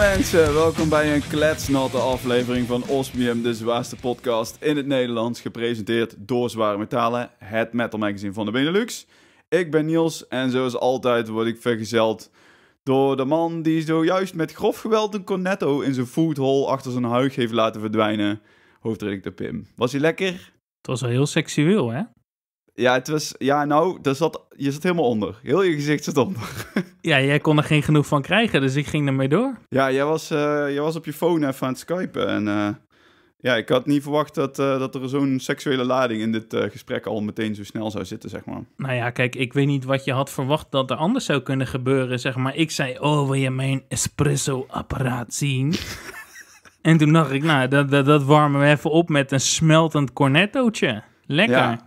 mensen, welkom bij een kletsnatte aflevering van Osmium, de zwaarste podcast in het Nederlands, gepresenteerd door Zware Metalen, het metal magazine van de Benelux. Ik ben Niels en zoals altijd word ik vergezeld door de man die zojuist met grof geweld een cornetto in zijn foodhall achter zijn huig heeft laten verdwijnen, hoofdredacteur Pim. Was hij lekker? Het was wel heel seksueel, hè? Ja, het was, ja nou, zat, je zat helemaal onder. Heel je gezicht zat onder. ja, jij kon er geen genoeg van krijgen, dus ik ging ermee door. Ja, jij was, eh, jij was op je phone even aan het skypen. En eh, ja, ik had niet verwacht dat, eh, dat er zo'n seksuele lading in dit gesprek al meteen zo snel zou zitten, zeg maar. Nou ja, kijk, ik weet niet wat je had verwacht dat er anders zou kunnen gebeuren, zeg maar. Ik zei, oh, wil je mijn espresso-apparaat zien? en toen dacht ik, nou, dat, dat, dat warmen we even op met een smeltend cornettootje. Lekker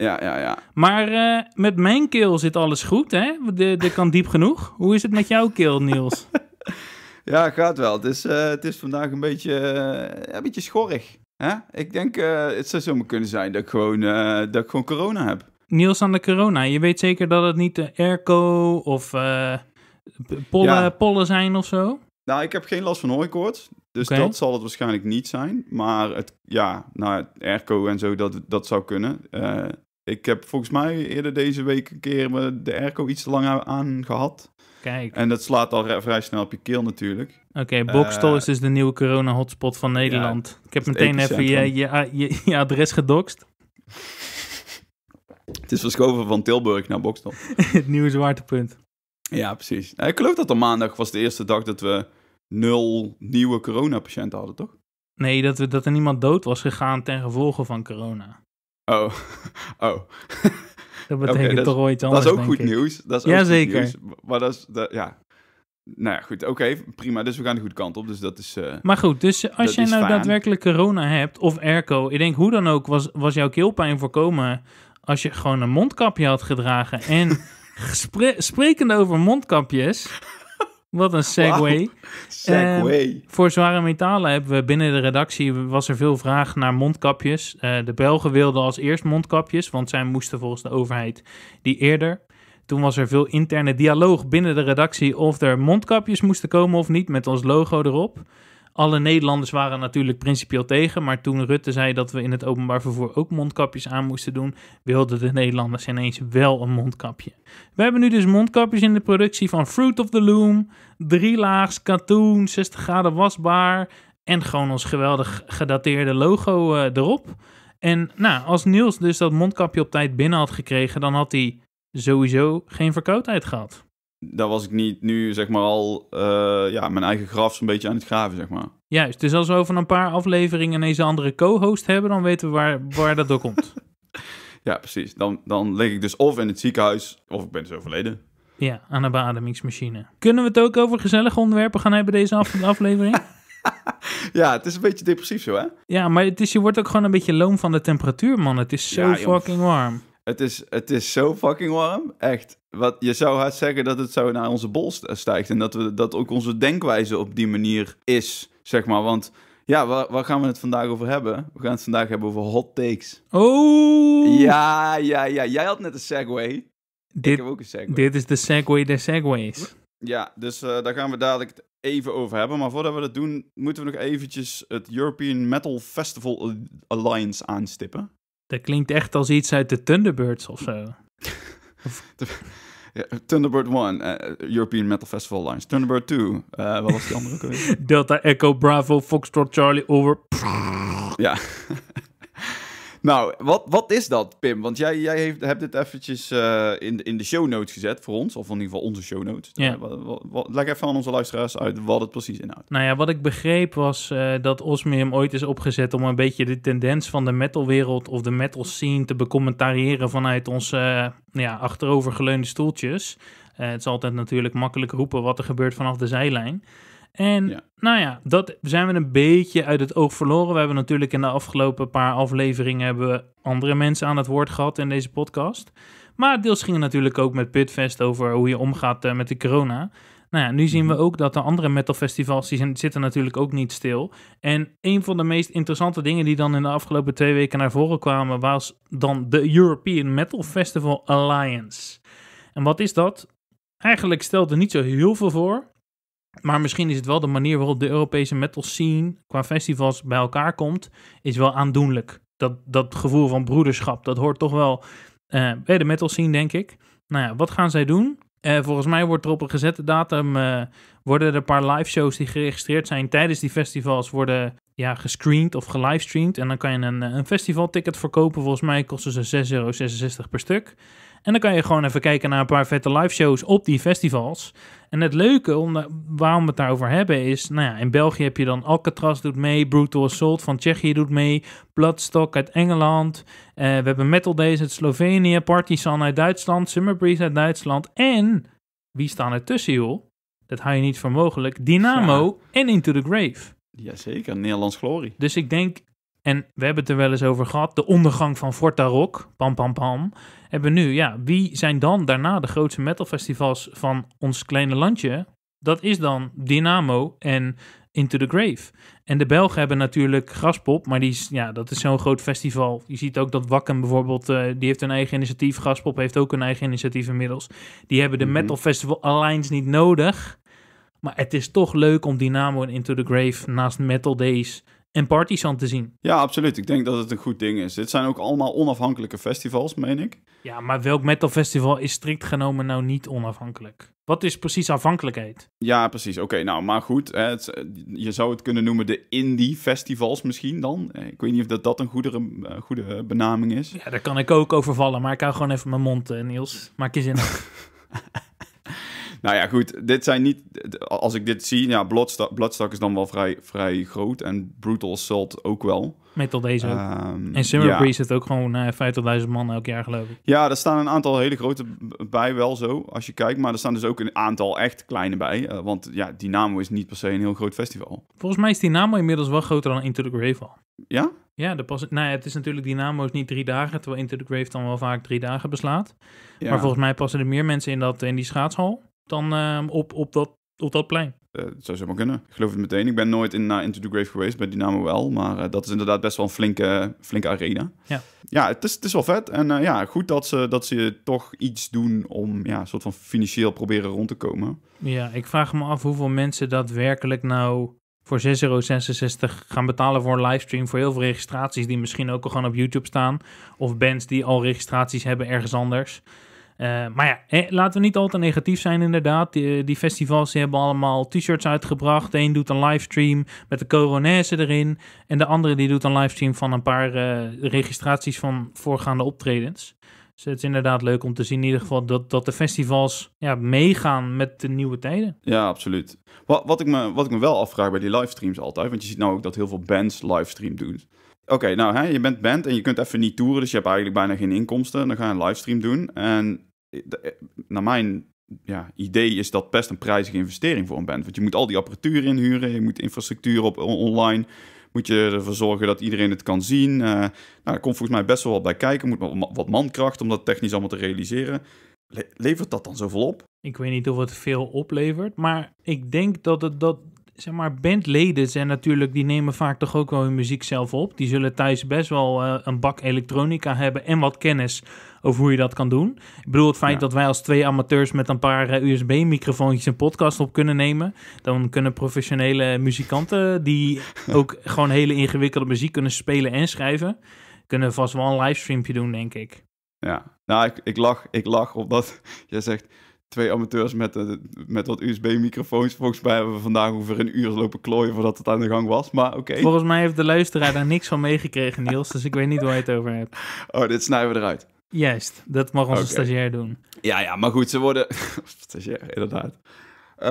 ja, ja, ja. Maar eh, met mijn keel zit alles goed, hè? De, de kan diep genoeg. Hoe is het met jouw keel, Niels? ja, gaat wel. Het is, eh, het is vandaag een beetje, eh, een beetje schorrig. Hè? Ik denk, het zou zomaar kunnen zijn dat ik, gewoon, dat ik gewoon corona heb. Niels aan de corona. Je weet zeker dat het niet de airco of pollen, pollen zijn of zo? Nou, ik heb geen last van hooikoorts. Dus dat zal het waarschijnlijk niet zijn. Maar het, ja, nou, airco en zo, dat, dat zou kunnen ik heb volgens mij eerder deze week een keer de airco iets te lang aan gehad. Kijk. En dat slaat al vrij snel op je keel natuurlijk. Oké, okay, is eh, dus de nieuwe corona-hotspot van Nederland. ik heb meteen even je, je, je, adres gedokst. Het is verschoven van Tilburg naar Bokstel. het nieuwe zwaartepunt. Ja, precies. Ik geloof dat er maandag was de eerste dag dat we nul nieuwe coronapatiënten hadden, toch? Nee, dat, we, dat er niemand dood was gegaan ten gevolge van corona. Oh, oh. Dat betekent okay, toch ooit anders, Dat is ook goed nieuws. Dat is ook Jazeker. nieuws, maar dat is, ja. Nou ja, goed, oké, prima. Dus we gaan de goede kant op, dus dat is... Eh, maar goed, dus als jij nou daadwerkelijk corona hebt, of Erco, Ik denk, hoe dan ook, was, was jouw keelpijn voorkomen... als je gewoon een mondkapje had gedragen en... sprekende over mondkapjes... Wat een segue. Ehm, voor zware metalen hebben we binnen de redactie was er veel vraag naar mondkapjes. Eh, de Belgen wilden als eerst mondkapjes, want zij moesten volgens de overheid die eerder. Toen was er veel interne dialoog binnen de redactie of er mondkapjes moesten komen of niet met ons logo erop. Alle Nederlanders waren natuurlijk principieel tegen, maar toen Rutte zei dat we in het openbaar vervoer ook mondkapjes aan moesten doen, wilden de Nederlanders ineens wel een mondkapje. We hebben nu dus mondkapjes in de productie van Fruit of the Loom, drie laags katoen, 60 graden wasbaar en gewoon ons geweldig gedateerde logo eh, erop. En nou, als Niels dus dat mondkapje op tijd binnen had gekregen, dan had hij sowieso geen verkoudheid gehad daar was ik niet nu, zeg maar, al eh, ja, mijn eigen graf zo'n beetje aan het graven, zeg maar. Juist, dus als we over een paar afleveringen ineens andere co-host hebben, dan weten we waar, waar dat door komt. ja, precies. Dan, dan lig ik dus of in het ziekenhuis, of ik ben dus overleden. Ja, aan een beademingsmachine. Kunnen we het ook over gezellige onderwerpen gaan hebben deze aflevering? ja, het is een beetje depressief zo, hè? Ja, maar het is, je wordt ook gewoon een beetje loom van de temperatuur, man. Het is zo fucking warm. Het is, het is zo fucking warm. Echt. Wat, je zou hard zeggen dat het zo naar onze bol stijgt. En dat, we, dat ook onze denkwijze op die manier is, zeg maar. Want ja, waar, gaan we het vandaag over hebben? We gaan het vandaag hebben over hot takes. Oh! Ja, ja, ja. Jij had net een segue. Dit, Ik heb ook een segue. Dit is de segue, der segways. Ja, dus eh, daar gaan we dadelijk even over hebben. Maar voordat we dat doen, moeten we nog eventjes het European Metal Festival Alliance aanstippen. Dat klinkt echt als iets uit de Thunderbirds of zo. Thunderbird 1, eh, European Metal Festival Lines. Thunderbird 2, eh, wat was die andere Delta Echo Bravo Foxtrot Charlie Over. Ja. Nou, wat, wat is dat, Pim? Want jij, jij heeft, hebt dit eventjes uh, in, in de show notes gezet voor ons, of in ieder geval onze show notes. Ja. Nou, leg even aan onze luisteraars uit wat het precies inhoudt. Nou ja, wat ik begreep was uh, dat Osmium ooit is opgezet om een beetje de tendens van de metalwereld of de metal scene te becommentariëren vanuit onze uh, ja, achterovergeleunde stoeltjes. het is altijd natuurlijk makkelijk roepen wat er gebeurt vanaf de zijlijn. En nou ja, dat zijn we een beetje uit het oog verloren. We hebben natuurlijk in de afgelopen paar afleveringen hebben we andere mensen aan het woord gehad in deze podcast. Maar deels ging het natuurlijk ook met Pitfest over hoe je omgaat eh, met de corona. Nou ja, nu zien we mhm. ook dat de andere metalfestivals, die zitten natuurlijk ook niet stil. En een van de meest interessante dingen die dan in de afgelopen twee weken naar voren kwamen, was dan de European Metal Festival Alliance. En wat is dat? Eigenlijk stelt er niet zo heel veel voor. Maar misschien is het wel de manier waarop de Europese metal scene qua festivals bij elkaar komt, is wel aandoenlijk. Dat, dat gevoel van broederschap, dat hoort toch wel eh, bij de metal scene, denk ik. Nou ja, wat gaan zij doen? Eh, volgens mij wordt er op een gezette datum, eh, worden er een paar live shows die geregistreerd zijn tijdens die festivals, worden ja, gescreend of gelivestreamd. En dan kan je een, een festivalticket verkopen. Volgens mij kosten ze 6,66 euro per stuk. En dan kan je gewoon even kijken naar een paar vette live shows op die festivals. En het leuke om waarom we het daarover hebben is, nou ja, in België heb je dan Alcatraz doet mee, Brutal Assault van Tsjechië doet mee, Bloodstock uit Engeland, eh, we hebben Metal Days uit Slovenië, Partizan uit Duitsland, Summer Breeze uit Duitsland en wie staan er tussen joh? Dat hou je niet voor mogelijk. Dynamo en Into the Grave. Jazeker, Nederlands glorie. Dus ik denk, en we hebben het er wel eens over gehad. De ondergang van Rock. pam pam pam. Hebben nu, ja, wie zijn dan daarna de grootste metalfestivals van ons kleine landje? Dat is dan Dynamo en Into the Grave. En de Belgen hebben natuurlijk Graspop, maar die is, ja, dat is zo'n groot festival. Je ziet ook dat Wakken bijvoorbeeld, eh, die heeft een eigen initiatief. Graspop heeft ook een eigen initiatief inmiddels. Die hebben de mhm. Metal Festival Alliance niet nodig. Maar het is toch leuk om Dynamo en Into the Grave naast Metal Days en Partizan te zien. Ja, absoluut. Ik denk dat het een goed ding is. Dit zijn ook allemaal onafhankelijke festivals, meen ik. Ja, maar welk metal festival is strikt genomen nou niet onafhankelijk? Wat is precies afhankelijkheid? Ja, precies. Oké, nou, maar goed. Het, eh, je zou het kunnen noemen de indie festivals misschien dan. Eh, ik weet niet of dat, dat een eh, goede, goede benaming is. Ja, daar kan ik ook over vallen, maar ik hou gewoon even mijn mond, Niels. Maak je zin Nou ja, goed. Dit zijn niet... Als ik dit zie... Ja, Bloodstock, is dan wel vrij, vrij groot. En Brutal Assault ook wel. Met al deze. Ehm, en Summer ja. Breeze heeft ook gewoon uh, eh, 50.000 man elk jaar geloof ik. Ja, er staan een aantal hele grote bij wel zo, als je kijkt. Maar er staan dus ook een aantal echt kleine bij. Eh, want ja, Dynamo is niet per se een heel groot festival. Volgens mij is Dynamo inmiddels wel groter dan Into the Grave al. Ja? Ja, de pas, nou het is natuurlijk Dynamo is niet drie dagen, terwijl Into the Grave dan wel vaak drie dagen beslaat. Maar volgens mij passen er meer mensen in, dat, in die schaatshal dan ehm, op, op, dat, op dat plein. Uh, zou zomaar kunnen. Ik geloof het meteen. Ik ben nooit in, na eh, Into the Grave geweest, bij Dynamo wel. Maar eh, dat is inderdaad best wel een flinke, flinke arena. Ja, ja het, is, het is wel vet. En ja, goed dat ze, dat ze toch iets doen om ja, soort van financieel proberen rond te komen. Ja, ik vraag me af hoeveel mensen daadwerkelijk nou voor 6,66 euro gaan betalen voor een livestream. Voor heel veel registraties die misschien ook al gewoon op YouTube staan. Of bands die al registraties hebben ergens anders. Eh, maar ja, eh, laten we niet al te negatief zijn, inderdaad. Die, eh, festivals hebben allemaal t-shirts uitgebracht. Eén doet een livestream met de Coronaise erin. En de andere die doet een livestream van een paar registraties van voorgaande optredens. Dus het is inderdaad leuk om te zien in ieder geval dat, dat de festivals ja, meegaan met de nieuwe tijden. Ja, absoluut. Wat, wat, ik me, wat ik me wel afvraag bij die livestreams altijd, want je ziet nou ook dat heel veel bands livestream doen oké, nou hè, je bent band en je kunt even niet toeren, dus je hebt eigenlijk bijna geen inkomsten. Dan ga je een livestream doen. En eh, eh, naar mijn ja, idee is dat best een prijzige investering voor een band. Want je moet al die apparatuur inhuren, je moet infrastructuur op online. Moet je ervoor zorgen dat iedereen het kan zien. Uh, nou, daar komt volgens mij best wel wat bij kijken. Moet wat mankracht om dat technisch allemaal te realiseren. levert dat dan zoveel op? Ik weet niet of het veel oplevert. Maar ik denk dat het dat. Zeg maar, bandleden zijn natuurlijk, die nemen vaak toch ook wel hun muziek zelf op. Die zullen thuis best wel een bak elektronica hebben en wat kennis over hoe je dat kan doen. Ik bedoel, het feit dat wij als twee amateurs met een paar eh, USB-microfoontjes een podcast op kunnen nemen, dan kunnen professionele muzikanten die ook gewoon hele ingewikkelde muziek kunnen spelen en schrijven, kunnen vast wel een livestreampje doen, denk ik. Ja, nou, ik, ik, lach, ik lach op dat jij zegt twee amateurs met, eh, met wat USB-microfoons. Volgens mij hebben we vandaag ongeveer een uur lopen klooien voordat het aan de gang was. Maar oké. Volgens mij heeft de luisteraar daar niks van meegekregen, Niels. Dus ik weet niet waar je het over hebt. Oh, dit snijden we eruit. Juist, dat mag onze stagiair doen. Ja, ja, maar goed, ze worden... stagiair, inderdaad. Eh,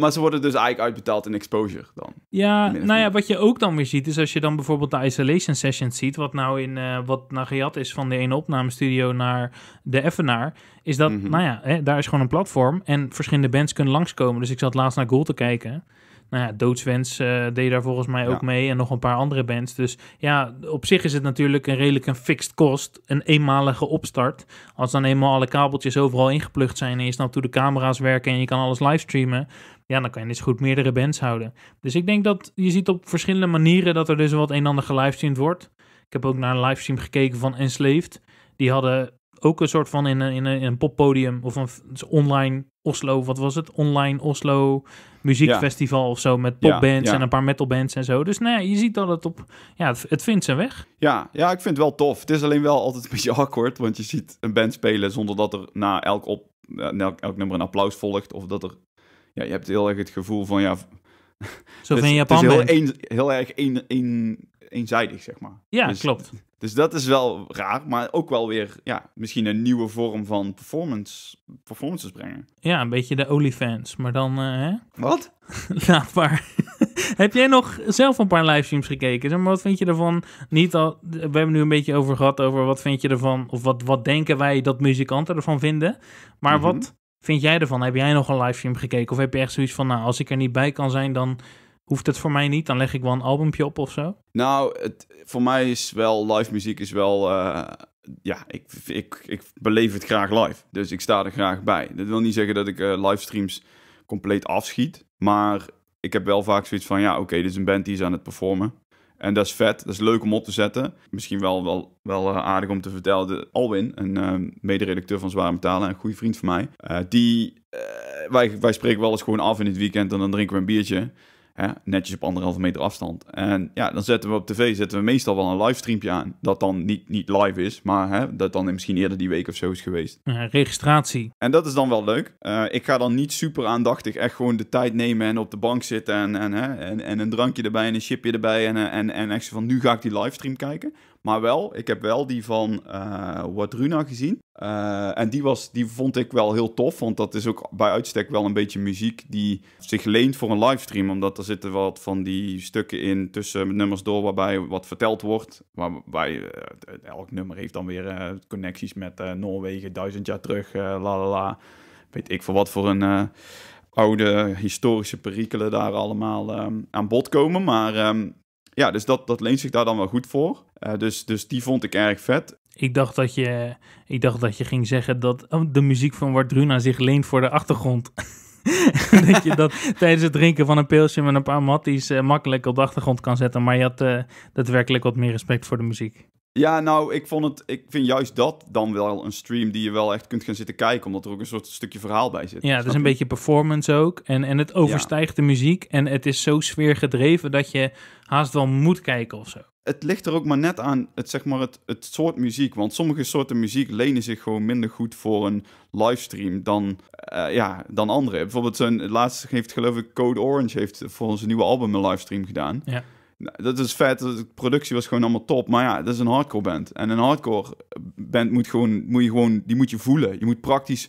maar ze worden dus eigenlijk uitbetaald in exposure dan. Ja, nou ja, wat je ook dan weer ziet is als je dan bijvoorbeeld de isolation sessions ziet, wat nou in uh, wat nou gejat is van de ene opnamestudio naar de Evenaar, is dat, mhm. nou ja, hè, daar is gewoon een platform en verschillende bands kunnen langskomen. Dus ik zat laatst naar Goal te kijken nou ja, Doodswens uh, deed daar volgens mij ook mee en nog een paar andere bands. Dus ja, op zich is het natuurlijk een redelijk een fixed cost, een eenmalige opstart. Als dan eenmaal alle kabeltjes overal ingeplucht zijn en je snapt hoe de camera's werken en je kan alles livestreamen, ja, dan kan je dus goed meerdere bands houden. Dus ik denk dat je ziet op verschillende manieren dat er dus wat een en ander gelivestreamd wordt. Ik heb ook naar een livestream gekeken van Enslaved. Die hadden ook een soort van in een, in een, in een poppodium of een dus online Oslo, wat was het? Online Oslo muziekfestival of zo met popbands en een paar metalbands en zo. Dus nou je ziet dat het op, ja, het, vindt zijn weg. Ja, ja, ik vind het wel tof. Het is alleen wel altijd een beetje awkward, want je ziet een band spelen zonder dat er na elk, op, eh, elk nummer een applaus volgt of dat er, ja, je hebt heel erg het gevoel van ja, zo van Japan. Het is heel, heel erg een, een, eenzijdig, zeg maar. Ja, dus- klopt. Dus dat is wel raar, maar ook wel weer ja, misschien een nieuwe vorm van performance, performances brengen. Ja, een beetje de olifans, maar dan... Eh, wat? Laat maar. Heb jij nog zelf een paar livestreams gekeken? wat vind je ervan? Niet al, we hebben nu een beetje over gehad over wat vind je ervan... of wat, wat denken wij dat muzikanten ervan vinden. Maar mhm. wat vind jij ervan? Heb jij nog een livestream gekeken? Of heb je echt zoiets van, nou, als ik er niet bij kan zijn, dan hoeft het voor mij niet. Dan leg ik wel een albumpje op of zo. Nou, het, voor mij is wel live muziek is wel. Eh, ja, ik, ik, ik beleef het graag live. Dus ik sta er graag bij. Dat wil niet zeggen dat ik uh, livestreams compleet afschiet. Maar ik heb wel vaak zoiets van: ja, oké, dit is een band die is aan het performen. En dat is vet, dat is leuk om op te zetten. Misschien wel, wel, wel eh, aardig om te vertellen. De Alwin, een uh, mederedacteur van Zware Metalen, een goede vriend van mij. die, wij, wij spreken wel eens gewoon af in het weekend en dan drinken we een biertje. Hè, netjes op anderhalve meter afstand. En ja, dan zetten we op tv zetten we meestal wel een livestreamje aan. Dat dan niet, niet live is, maar hè, dat dan misschien eerder die week of zo is geweest. registratie. En dat is dan wel leuk. Eh, ik ga dan niet super aandachtig echt gewoon de tijd nemen en op de bank zitten en, en, hè, en, en een drankje erbij en een chipje erbij. En, en, en echt van nu ga ik die livestream kijken. Maar wel, ik heb wel die van uh, Wadruna gezien. Eh, en die, was, die vond ik wel heel tof, want dat is ook bij uitstek wel een beetje muziek die zich leent voor een livestream. Omdat er zitten wat van die stukken in tussen nummers door waarbij wat verteld wordt. Waarbij eh, elk nummer heeft dan weer connecties met Noorwegen, duizend jaar terug, la la la. Weet ik voor wat voor een oude historische perikelen daar allemaal ehm, aan bod komen. Maar ehm, ja, dus dat, dat leent zich daar dan wel goed voor. Eh, dus, dus die vond ik erg vet. Ik dacht dat je, ik dacht dat je ging zeggen dat oh, de muziek van Wardruna zich leent voor de achtergrond. dat je dat tijdens het drinken van een pilsje met een paar matties eh, makkelijk op de achtergrond kan zetten. Maar je had uh, daadwerkelijk wat meer respect voor de muziek. Ja, nou, ik, vond het, ik vind juist dat dan wel een stream die je wel echt kunt gaan zitten kijken, omdat er ook een soort stukje verhaal bij zit. Ja, is een beetje performance ook. En, en het overstijgt de muziek. En het is zo sfeergedreven dat je haast wel moet kijken of zo. Het ligt er ook maar net aan het, zeg maar het, het soort muziek. Want sommige soorten muziek lenen zich gewoon minder goed voor een livestream dan, eh, ja, dan andere. Bijvoorbeeld, zijn, laatste heeft geloof ik Code Orange heeft voor onze nieuwe album een livestream gedaan. Ja. Nou, dat is vet, de productie was gewoon allemaal top. Maar ja, dat is een hardcore band. En een hardcore band moet gewoon, moet je gewoon, die moet je voelen. Je moet praktisch,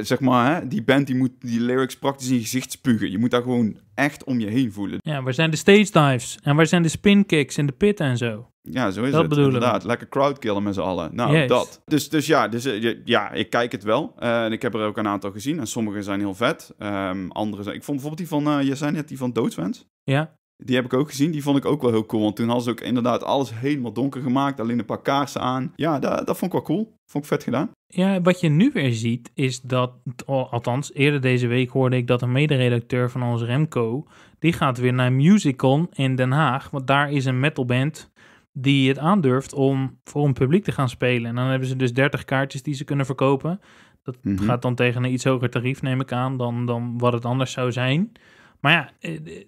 zeg maar, hè, die band die moet die lyrics praktisch in je gezicht spugen. Je moet daar gewoon echt om je heen voelen. Ja, waar zijn de stage dives? En waar zijn de spin kicks in de pit en zo? Ja, zo is dat het. inderdaad. We. Lekker crowdkillen met z'n allen. Nou, dat. Dus, dus, ja, dus eh, ja, ik kijk het wel. Eh, en ik heb er ook een aantal gezien. En sommige zijn heel vet. Ehm, andere zijn... Ik vond bijvoorbeeld die van... Uh, je zei net die van Doodswens. Ja. Die heb ik ook gezien. Die vond ik ook wel heel cool. Want toen hadden ze ook inderdaad alles helemaal donker gemaakt. Alleen een paar kaarsen aan. Ja, dat, dat vond ik wel cool. Vond ik vet gedaan. Ja, wat je nu weer ziet is dat, althans eerder deze week hoorde ik dat een mederedacteur van ons Remco, die gaat weer naar Musicon in Den Haag, want daar is een metalband die het aandurft om voor een publiek te gaan spelen. En dan hebben ze dus 30 kaartjes die ze kunnen verkopen. Dat mhm. gaat dan tegen een iets hoger tarief, neem ik aan, dan, dan wat het anders zou zijn. Maar ja, eh,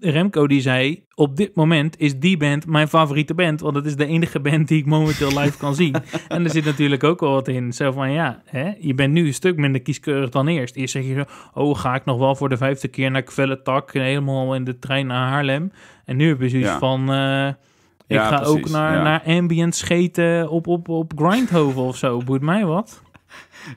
Remco die zei, op dit moment is die band mijn favoriete band, want het is de enige band die ik momenteel live kan zien. en er zit natuurlijk ook wel wat in. Zo van, ja, hè, je bent nu een stuk minder kieskeurig dan eerst. Eerst zeg je zo, oh, ga ik nog wel voor de vijfde keer naar en helemaal in de trein naar Haarlem. En nu heb je zoiets ja. van... Eh, ik ga ook naar, naar ambient scheten op, op, op Grindhoven of zo. Boeit mij wat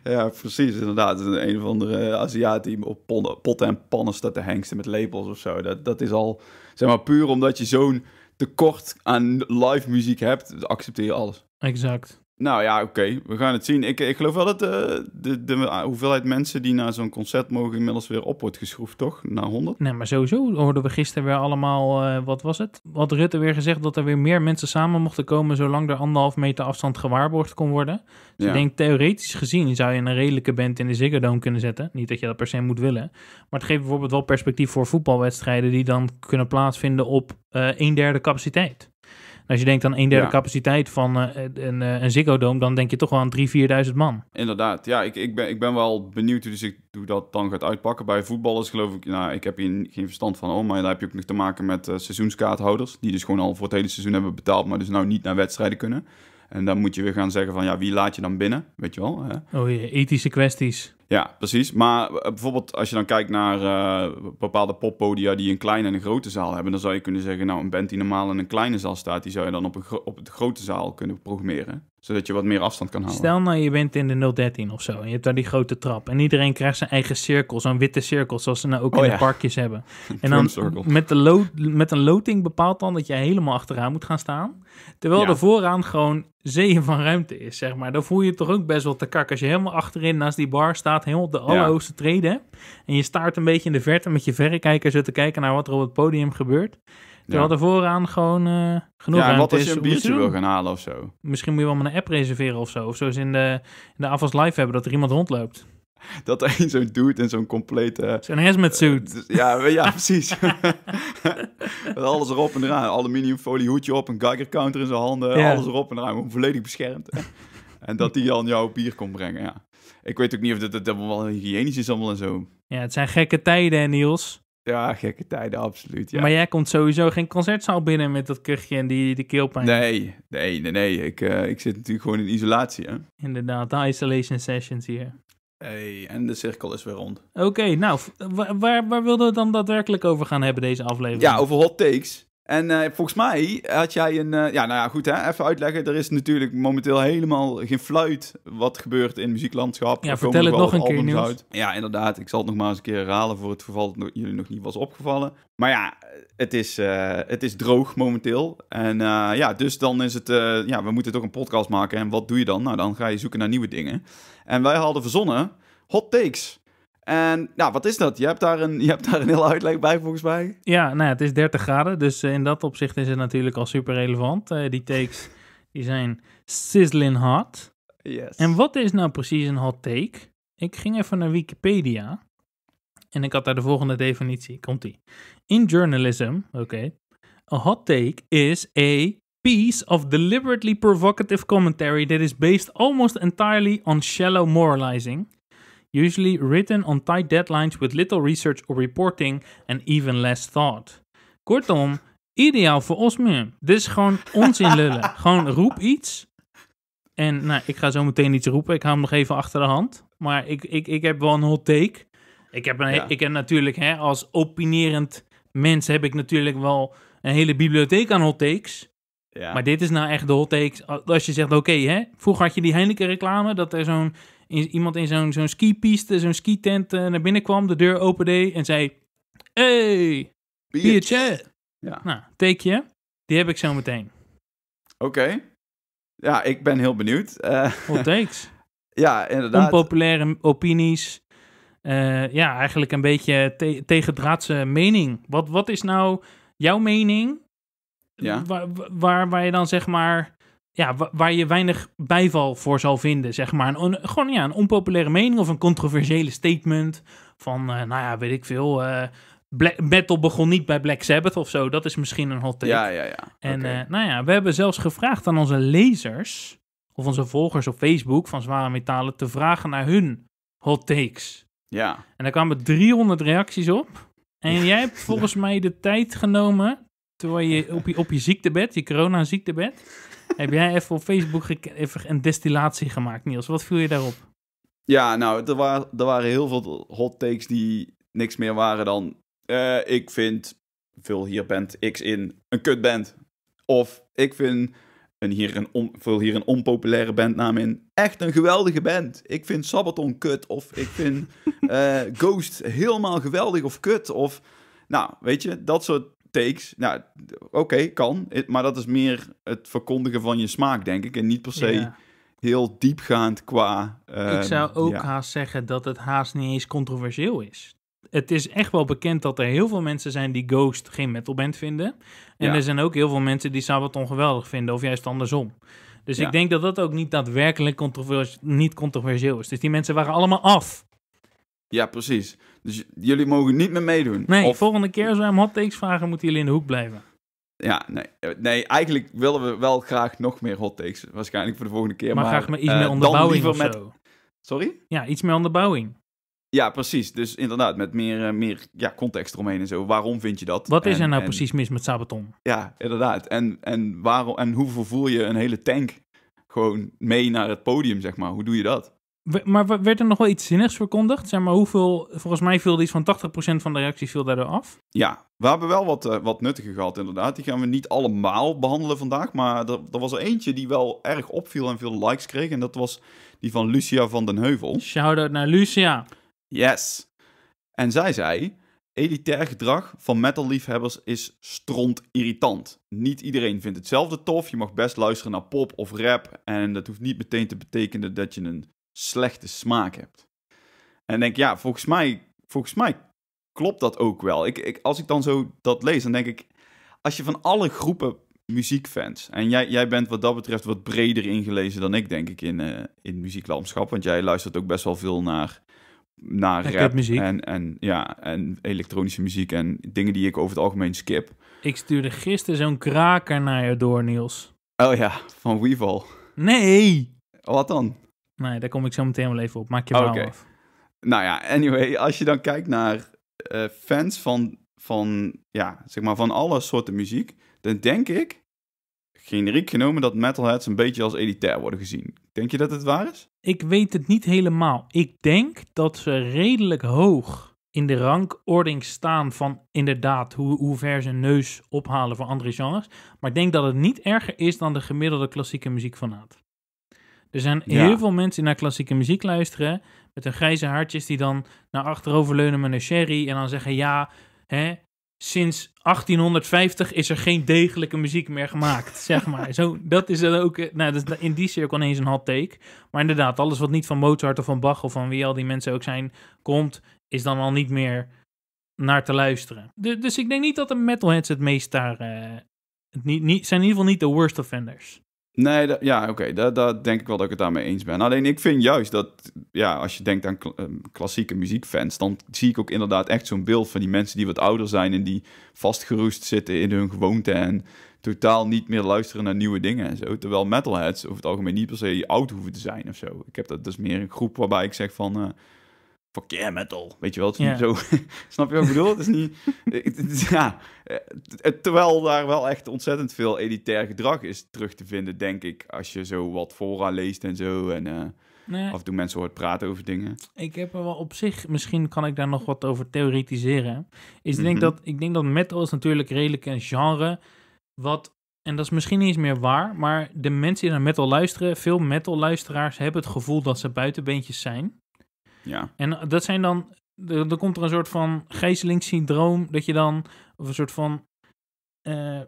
ja, precies. Inderdaad. Een of andere eh, Aziat die op potten en pannen staat te hengsten met lepels of zo. Dat, dat is al, zeg maar, puur omdat je zo'n tekort aan live muziek hebt, accepteer je alles. Exact. Nou ja, oké, we gaan het zien. Ik, ik geloof wel dat eh, de, de, hoeveelheid mensen die naar zo'n concert mogen inmiddels weer op wordt geschroefd, toch? Naar 100? Nee, maar sowieso hoorden we gisteren weer allemaal, eh, wat was het? Wat Rutte weer gezegd dat er weer meer mensen samen mochten komen zolang er anderhalf meter afstand gewaarborgd kon worden. Dus ik denk theoretisch gezien zou je een redelijke band in de Ziggo Dome kunnen zetten. Niet dat je dat per se moet willen, maar het geeft bijvoorbeeld wel perspectief voor voetbalwedstrijden die dan kunnen plaatsvinden op eh, een derde capaciteit als je denkt aan een derde capaciteit van eh, een, een eh, Ziggo dan denk je toch wel aan 3.000, 4.000 man. Inderdaad, ja, ik, ik, ben, ik ben wel benieuwd hoe, zich, hoe dat dan gaat uitpakken. Bij voetballers geloof ik, nou, ik heb hier geen verstand van, oh, maar daar heb je ook nog te maken met uh, seizoenskaarthouders, die dus gewoon al voor het hele seizoen hebben betaald, maar dus nou niet naar wedstrijden kunnen. En dan moet je weer gaan zeggen van ja, wie laat je dan binnen? Weet je wel. Hè? Oh, ethische kwesties. Ja, precies. Maar eh, bijvoorbeeld als je dan kijkt naar eh, bepaalde poppodia die een kleine en een grote zaal hebben, dan zou je kunnen zeggen, nou, een band die normaal in een kleine zaal staat, die zou je dan op, een op de grote zaal kunnen programmeren zodat je wat meer afstand kan houden. Stel nou, je bent in de 013 of zo. En je hebt daar die grote trap. En iedereen krijgt zijn eigen cirkel. Zo'n witte cirkel, zoals ze nou ook oh in de parkjes hebben. en dan met, de lo met een loting bepaalt dan dat je helemaal achteraan moet gaan staan. Terwijl ja. er vooraan gewoon zeeën van ruimte is, zeg maar. Dan voel je het toch ook best wel te kak als je helemaal achterin naast die bar staat, helemaal op de allerhoogste treden. En je staart een beetje in de verte met je verrekijker zo te kijken naar wat er op het podium gebeurt. We hadden vooraan gewoon uh, genoeg ja, en wat is je een biertje wil gaan halen of zo? Misschien moet je wel maar een app reserveren of zo. Of zoals in de, in de Avals Live hebben, dat er iemand rondloopt. Dat er een zo'n dude in zo'n complete... zo'n hazmat suit. Uh, ja, ja, precies. alles erop en eraan. Aluminiumfolie hoedje op, een Geiger counter in zijn handen. Alles erop en eraan. Volledig beschermd. en dat die dan jouw bier komt brengen, ja. Ik weet ook niet of dat, dat, wel hygiënisch is allemaal en zo. Ja, het zijn gekke tijden, Niels. Ja, gekke tijden, absoluut. Ja. Maar jij komt sowieso geen concertzaal binnen met dat kuchje en die, die keelpijn. Nee, nee, nee, nee. Ik, eh, ik zit natuurlijk gewoon in isolatie. Hè? Inderdaad, de isolation sessions hier. Hey, en de cirkel is weer rond. Oké, nou, waar, waar wilden we dan daadwerkelijk over gaan hebben deze aflevering? Ja, over hot takes. En eh, volgens mij had jij een... Eh, ja, nou ja, goed hè. Even uitleggen. Er is natuurlijk momenteel helemaal geen fluit wat gebeurt in het muzieklandschap. Ja, vertel het nog een keer nieuws. Uit. Ja, inderdaad. Ik zal het nog maar eens een keer herhalen voor het geval dat jullie nog niet was opgevallen. Maar ja, het is, eh, het is droog momenteel. En ja, dus dan is het... ja, we moeten toch een podcast maken. En wat doe je dan? Nou, dan ga je zoeken naar nieuwe dingen. En wij hadden verzonnen hot takes. En nou, wat is dat? Je hebt daar een, je hebt daar een heel uitleg bij volgens mij. Ja, nou het is 30 graden, dus eh, in dat opzicht is het natuurlijk al super relevant. Eh, die takes die zijn sizzling hot. Yes. En wat is nou precies een hot take? Ik ging even naar Wikipedia en ik had daar de volgende definitie. Komt die? In journalism, oké, a hot take is a piece of deliberately provocative commentary that is based almost entirely on shallow moralizing usually written on tight deadlines with little research or reporting and even less thought. Kortom, ideaal voor Osmium. Dus gewoon onzin lullen. gewoon roep iets. En nou, ik ga zo meteen iets roepen. Ik hou hem nog even achter de hand. Maar ik, ik, ik heb wel een hot take. Ik heb, een, ik heb natuurlijk hè, als opinerend mens heb ik natuurlijk wel een hele bibliotheek aan hot takes. Maar dit is nou echt de hot takes. Als je zegt, oké, vroeger had je die Heineken reclame, dat er zo'n iemand in zo'n zo'n skipiste, zo'n skitent uh, eh, naar binnen kwam, de deur opende en zei: Hey, biertje? Ja. Nou, teekje. Die heb ik zo meteen. Oké. Ja, ik ben heel benieuwd. Uh, takes? ja, inderdaad. Onpopulaire opinies. Eh, ja, eigenlijk een beetje te tegendraadse mening. Wat, wat is nou jouw mening? Waar, waar, waar je dan zeg maar ja, waar je weinig bijval voor zal vinden, zeg maar. Een, gewoon ja, een onpopulaire mening of een controversiële statement van, eh, nou ja, weet ik veel... Uh, eh, Black, Battle begon niet bij Black Sabbath of zo. Dat is misschien een hot take. Ja, ja, ja. En eh, nou ja, we hebben zelfs gevraagd aan onze lezers of onze volgers op Facebook van Zware Metalen te vragen naar hun hot takes. Ja. En daar kwamen 300 reacties op. En jij hebt volgens mij de tijd genomen, terwijl je op je, op je ziektebed, je corona-ziektebed, heb jij even op Facebook even een destillatie gemaakt, Niels? Wat viel je daarop? Ja, nou, er, waren er waren heel veel hot takes die niks meer waren dan... Eh, ik vind, vul hier band X in, een kutband. Of ik vind, een hier een vul hier een onpopulaire bandnaam in, echt een geweldige band. Ik vind Sabaton kut. Of ik vind eh, Ghost helemaal geweldig of kut. Of, nou, weet je, dat soort takes. Nou, oké, kan. Maar dat is meer het verkondigen van je smaak, denk ik. En niet per se heel diepgaand qua... ik ehm, zou ook ja. haast zeggen dat het haast niet eens controversieel is. Het is echt wel bekend dat er heel veel mensen zijn die Ghost geen metalband vinden. En er zijn ook heel veel mensen die Sabaton geweldig vinden, of juist andersom. Dus ik denk dat dat ook niet daadwerkelijk controversieel niet controversieel is. Dus die mensen waren allemaal af. Ja, precies. Dus jullie mogen niet meer meedoen. Nee, of... volgende keer als wij hem hot takes vragen, moeten jullie in de hoek blijven. Ja, nee. Nee, eigenlijk willen we wel graag nog meer hot takes. Waarschijnlijk voor de volgende keer. Maar, maar graag met iets meer eh, onderbouwing of zo. Sorry? Ja, iets meer onderbouwing. Ja, precies. Dus inderdaad, met meer, eh, meer ja, context eromheen en zo. Waarom vind je dat? Wat is er nou precies mis met Sabaton? Ja, inderdaad. En, en, waarom, en hoe vervoer je een hele tank gewoon mee naar het podium, zeg maar? Hoe doe je dat? Maar werd er nog wel iets zinnigs verkondigd? Zeg maar hoeveel, volgens mij viel iets van 80% van de reacties viel daardoor af. Ja, we hebben wel wat, uh, wat nuttige gehad inderdaad. Die gaan we niet allemaal behandelen vandaag. Maar er, was er eentje die wel erg opviel en veel likes kreeg. En dat was die van Lucia van den Heuvel. Shout-out naar Lucia. Yes. En zij zei... Elitair gedrag van metalliefhebbers is stront irritant. Niet iedereen vindt hetzelfde tof. Je mag best luisteren naar pop of rap. En dat hoeft niet meteen te betekenen dat je een slechte smaak hebt. En denk, ja, volgens mij, volgens mij klopt dat ook wel. Ik, ik, als ik dan zo dat lees, dan denk ik, als je van alle groepen muziekfans, en jij, jij bent wat dat betreft wat breder ingelezen dan ik, denk ik, in, eh, in muzieklandschap, want jij luistert ook best wel veel naar, naar en, en, ja, en elektronische muziek en dingen die ik over het algemeen skip. Ik stuurde gisteren zo'n kraker naar je door, Niels. Oh ja, van Weeval. Nee! Wat dan? Nee, daar kom ik zo meteen wel even op. Maak je wel okay. af. Nou ja, anyway, als je dan kijkt naar eh, fans van, van, ja, zeg maar van alle soorten muziek, dan denk ik, generiek genomen, dat metalheads een beetje als elitair worden gezien. Denk je dat het waar is? Ik weet het niet helemaal. Ik denk dat ze redelijk hoog in de rangording staan van inderdaad hoe, hoe ver ze neus ophalen voor andere genres. Maar ik denk dat het niet erger is dan de gemiddelde klassieke muziekfanaat. Er zijn heel veel mensen die naar klassieke muziek luisteren. Met hun grijze haartjes die dan naar achterover leunen met een sherry. En dan zeggen: Ja, hè, sinds 1850 is er geen degelijke muziek meer gemaakt. zeg maar. Zo, dat is dan ook. Eh, nou, dat is in die cirkel ineens een hot take. Maar inderdaad, alles wat niet van Mozart of van Bach of van wie al die mensen ook zijn komt, is dan al niet meer naar te luisteren. dus ik denk niet dat de metalheads het meest daar. Uh, niet, niet, zijn in ieder geval niet de worst offenders. Nee, ja, oké, okay, dat, dat denk ik wel dat ik het daarmee eens ben. Alleen ik vind juist dat, ja, als je denkt aan ehm, klassieke muziekfans, dan zie ik ook inderdaad echt zo'n beeld van die mensen die wat ouder zijn en die vastgeroest zitten in hun gewoonte en totaal niet meer luisteren naar nieuwe dingen en zo. Terwijl metalheads over het algemeen niet per se oud hoeven te zijn of zo. Ik heb dat dus meer een groep waarbij ik zeg van, eh, fuck metal. Weet je wel, het is niet zo... snap je wat ik bedoel? Het is niet... ja, eh, terwijl daar wel echt ontzettend veel elitair gedrag is terug te vinden, denk ik. Als je zo wat fora leest en zo. En uh, nee. af en toe mensen hoort praten over dingen. Ik heb er wel op zich... Misschien kan ik daar nog wat over theoretiseren. Is denk mhm. dat, ik denk dat metal is natuurlijk redelijk een genre... Wat en dat is misschien niet eens meer waar, maar de mensen die naar metal luisteren, veel metal luisteraars hebben het gevoel dat ze buitenbeentjes zijn. Ja. En dat zijn dan, er, komt er een soort van syndroom dat je dan, of een soort van eh,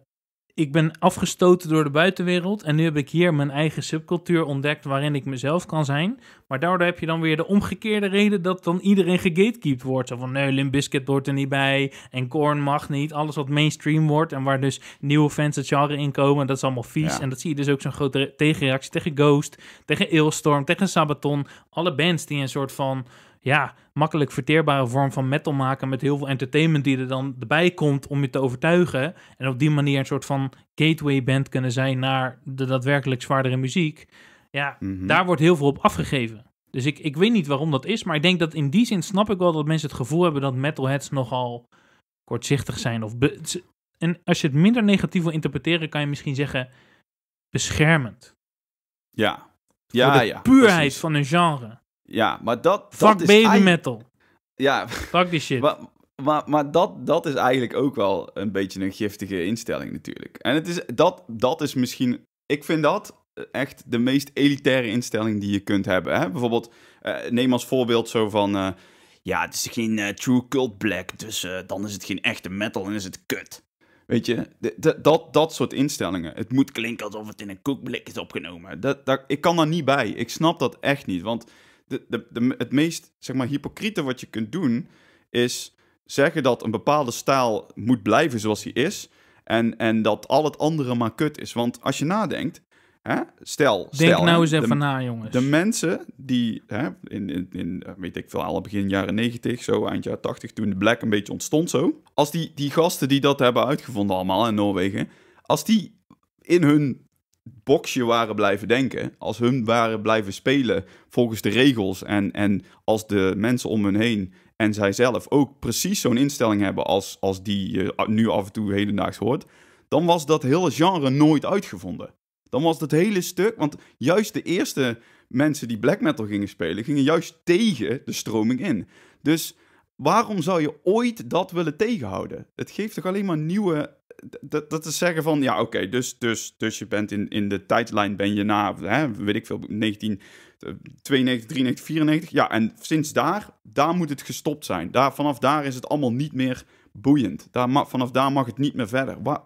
ik ben afgestoten door de buitenwereld en nu heb ik hier mijn eigen subcultuur ontdekt waarin ik mezelf kan zijn. Maar daardoor heb je dan weer de omgekeerde reden dat dan iedereen gegatekeept wordt. Zo van nee, Limbiskit hoort er niet bij en Korn mag niet. Alles wat mainstream wordt en waar dus nieuwe fans het genre komen, dat is allemaal vies. En dat zie je dus ook zo'n grote tegenreactie tegen Ghost, tegen Eelstorm, tegen Sabaton. Alle bands die een soort van ja, makkelijk verteerbare vorm van metal maken met heel veel entertainment die er dan bij komt om je te overtuigen. En op die manier een soort van gateway band kunnen zijn naar de daadwerkelijk zwaardere muziek. Ja, mhm. daar wordt heel veel op afgegeven. Dus ik, ik weet niet waarom dat is, maar ik denk dat in die zin snap ik wel dat mensen het gevoel hebben dat metalheads nogal kortzichtig zijn. Of en als je het minder negatief wil interpreteren, kan je misschien zeggen beschermend. Ja, ja, de ja, puurheid van een genre. Ja, maar dat... Fuck dat baby is metal. Ja. Fuck die shit. Maar, maar, maar, dat, dat is eigenlijk ook wel een beetje een giftige instelling natuurlijk. En het is, dat, dat is misschien... Ik vind dat echt de meest elitaire instelling die je kunt hebben. Hè? Bijvoorbeeld, eh, neem als voorbeeld zo van... Eh, ja, het is geen eh, true cult black, dus dan is het geen echte metal en is het kut. Weet je, dat, dat soort instellingen. Het moet klinken alsof het in een koekblik is opgenomen. Dat, dat, ik kan daar niet bij. Ik snap dat echt niet. Want de, het meest zeg maar, hypocriete wat je kunt doen, is zeggen dat een bepaalde stijl moet blijven zoals hij is. En, en dat al het andere maar kut is. Want als je nadenkt, hè, stel. Denk nou eens de, even na, jongens. De mensen die hè, in, in, in, weet ik veel, al begin jaren 90, zo eind jaren 80, toen de black een beetje ontstond zo. Als die, die gasten die dat hebben uitgevonden allemaal in Noorwegen, als die in hun boxje waren blijven denken, als hun waren blijven spelen volgens de regels en, en als de mensen om hun heen en zijzelf ook precies zo'n instelling hebben als, als die je nu af en toe hedendaags hoort, dan was dat hele genre nooit uitgevonden. Dan was dat hele stuk, want juist de eerste mensen die black metal gingen spelen, gingen juist tegen de stroming in. Dus Waarom zou je ooit dat willen tegenhouden? Het geeft toch alleen maar nieuwe. Dat, dat is zeggen van, ja, oké, dus, dus, dus je bent in, in de tijdlijn, ben je na, hè, weet ik veel, 1992, 93, 94. Ja, en sinds daar, daar moet het gestopt zijn. Daar, vanaf daar is het allemaal niet meer boeiend. Daar, vanaf daar mag het niet meer verder. Waar,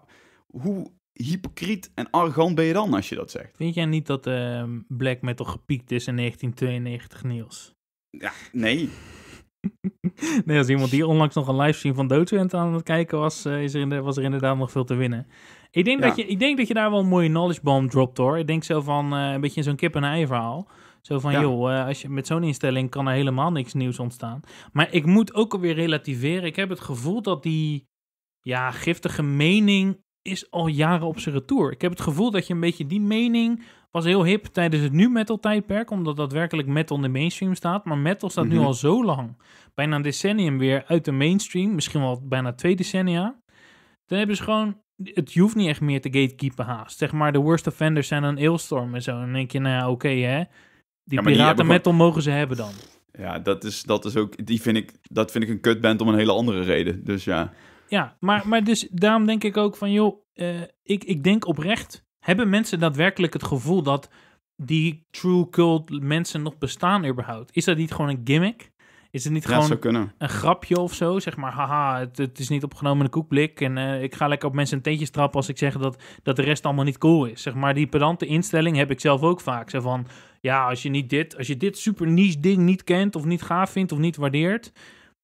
hoe, hypocriet en arrogant ben je dan als je dat zegt? Vind jij niet dat ehm, black metal gepiekt is in 1992, Niels? Ja, nee. nee, als iemand die onlangs nog een livestream van Doodwent aan het kijken was, eh, is er, was er inderdaad nog veel te winnen. Ik denk, dat je, ik denk dat je daar wel een mooie knowledge bomb dropt hoor. Ik denk zo van eh, een beetje zo'n kip-en-ei verhaal. Zo van, joh, eh, als je, met zo'n instelling kan er helemaal niks nieuws ontstaan. Maar ik moet ook alweer relativeren. Ik heb het gevoel dat die ja, giftige mening is al jaren op zijn retour. Ik heb het gevoel dat je een beetje die mening was heel hip tijdens het nu metal tijdperk, omdat daadwerkelijk metal in de mainstream staat. Maar metal staat nu mhm. al zo lang, bijna een decennium weer uit de mainstream, misschien wel bijna twee decennia. Dan hebben ze gewoon, het hoeft niet echt meer te gatekeepen haast. Zeg maar, de worst offenders zijn een Aelstorm en zo. En dan denk je, nou ja, oké hè, die piraten metal mogen ze hebben dan. Ja, dat is, dat is ook, die vind ik, dat vind ik een kutband om een hele andere reden, dus ja. Ja, maar, maar dus daarom denk ik ook van, joh, eh, ik, ik denk oprecht hebben mensen daadwerkelijk het gevoel dat die true cult mensen nog bestaan überhaupt? Is dat niet gewoon een gimmick? Is het niet gewoon een grapje of zo? Zeg maar, haha, het, het is niet opgenomen in de koekblik. En eh, ik ga lekker op mensen een teentje trappen als ik zeg dat, dat de rest allemaal niet cool is. Zeg maar, die pedante instelling heb ik zelf ook vaak. Zeg van, ja, als je, niet dit, als je dit super niche ding niet kent of niet gaaf vindt of niet waardeert...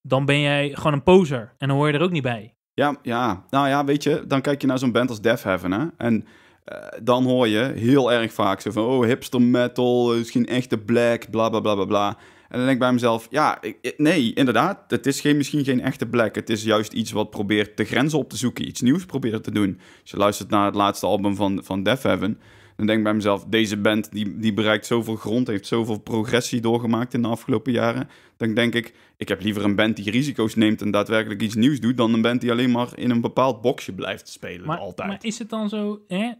dan ben jij gewoon een poser en dan hoor je er ook niet bij. Ja, ja. nou ja, weet je, dan kijk je naar zo'n band als Def Heaven, hè? En eh, dan hoor je heel erg vaak zo van, oh, hipster metal, misschien eh, echte black, bla bla bla bla En dan denk ik bij mezelf, ja, ik, nee, inderdaad, het is geen, misschien geen echte black. Het is juist iets wat probeert de grenzen op te zoeken, iets nieuws probeert te doen. Als je luistert naar het laatste album van, van Death Heaven, dan denk ik bij mezelf, deze band die, die bereikt zoveel grond, heeft zoveel progressie doorgemaakt in de afgelopen jaren. Dan denk ik, ik heb liever een band die risico's neemt en daadwerkelijk iets nieuws doet, dan een band die alleen maar in een bepaald boxje blijft spelen maar, altijd. Maar is het dan zo, hè?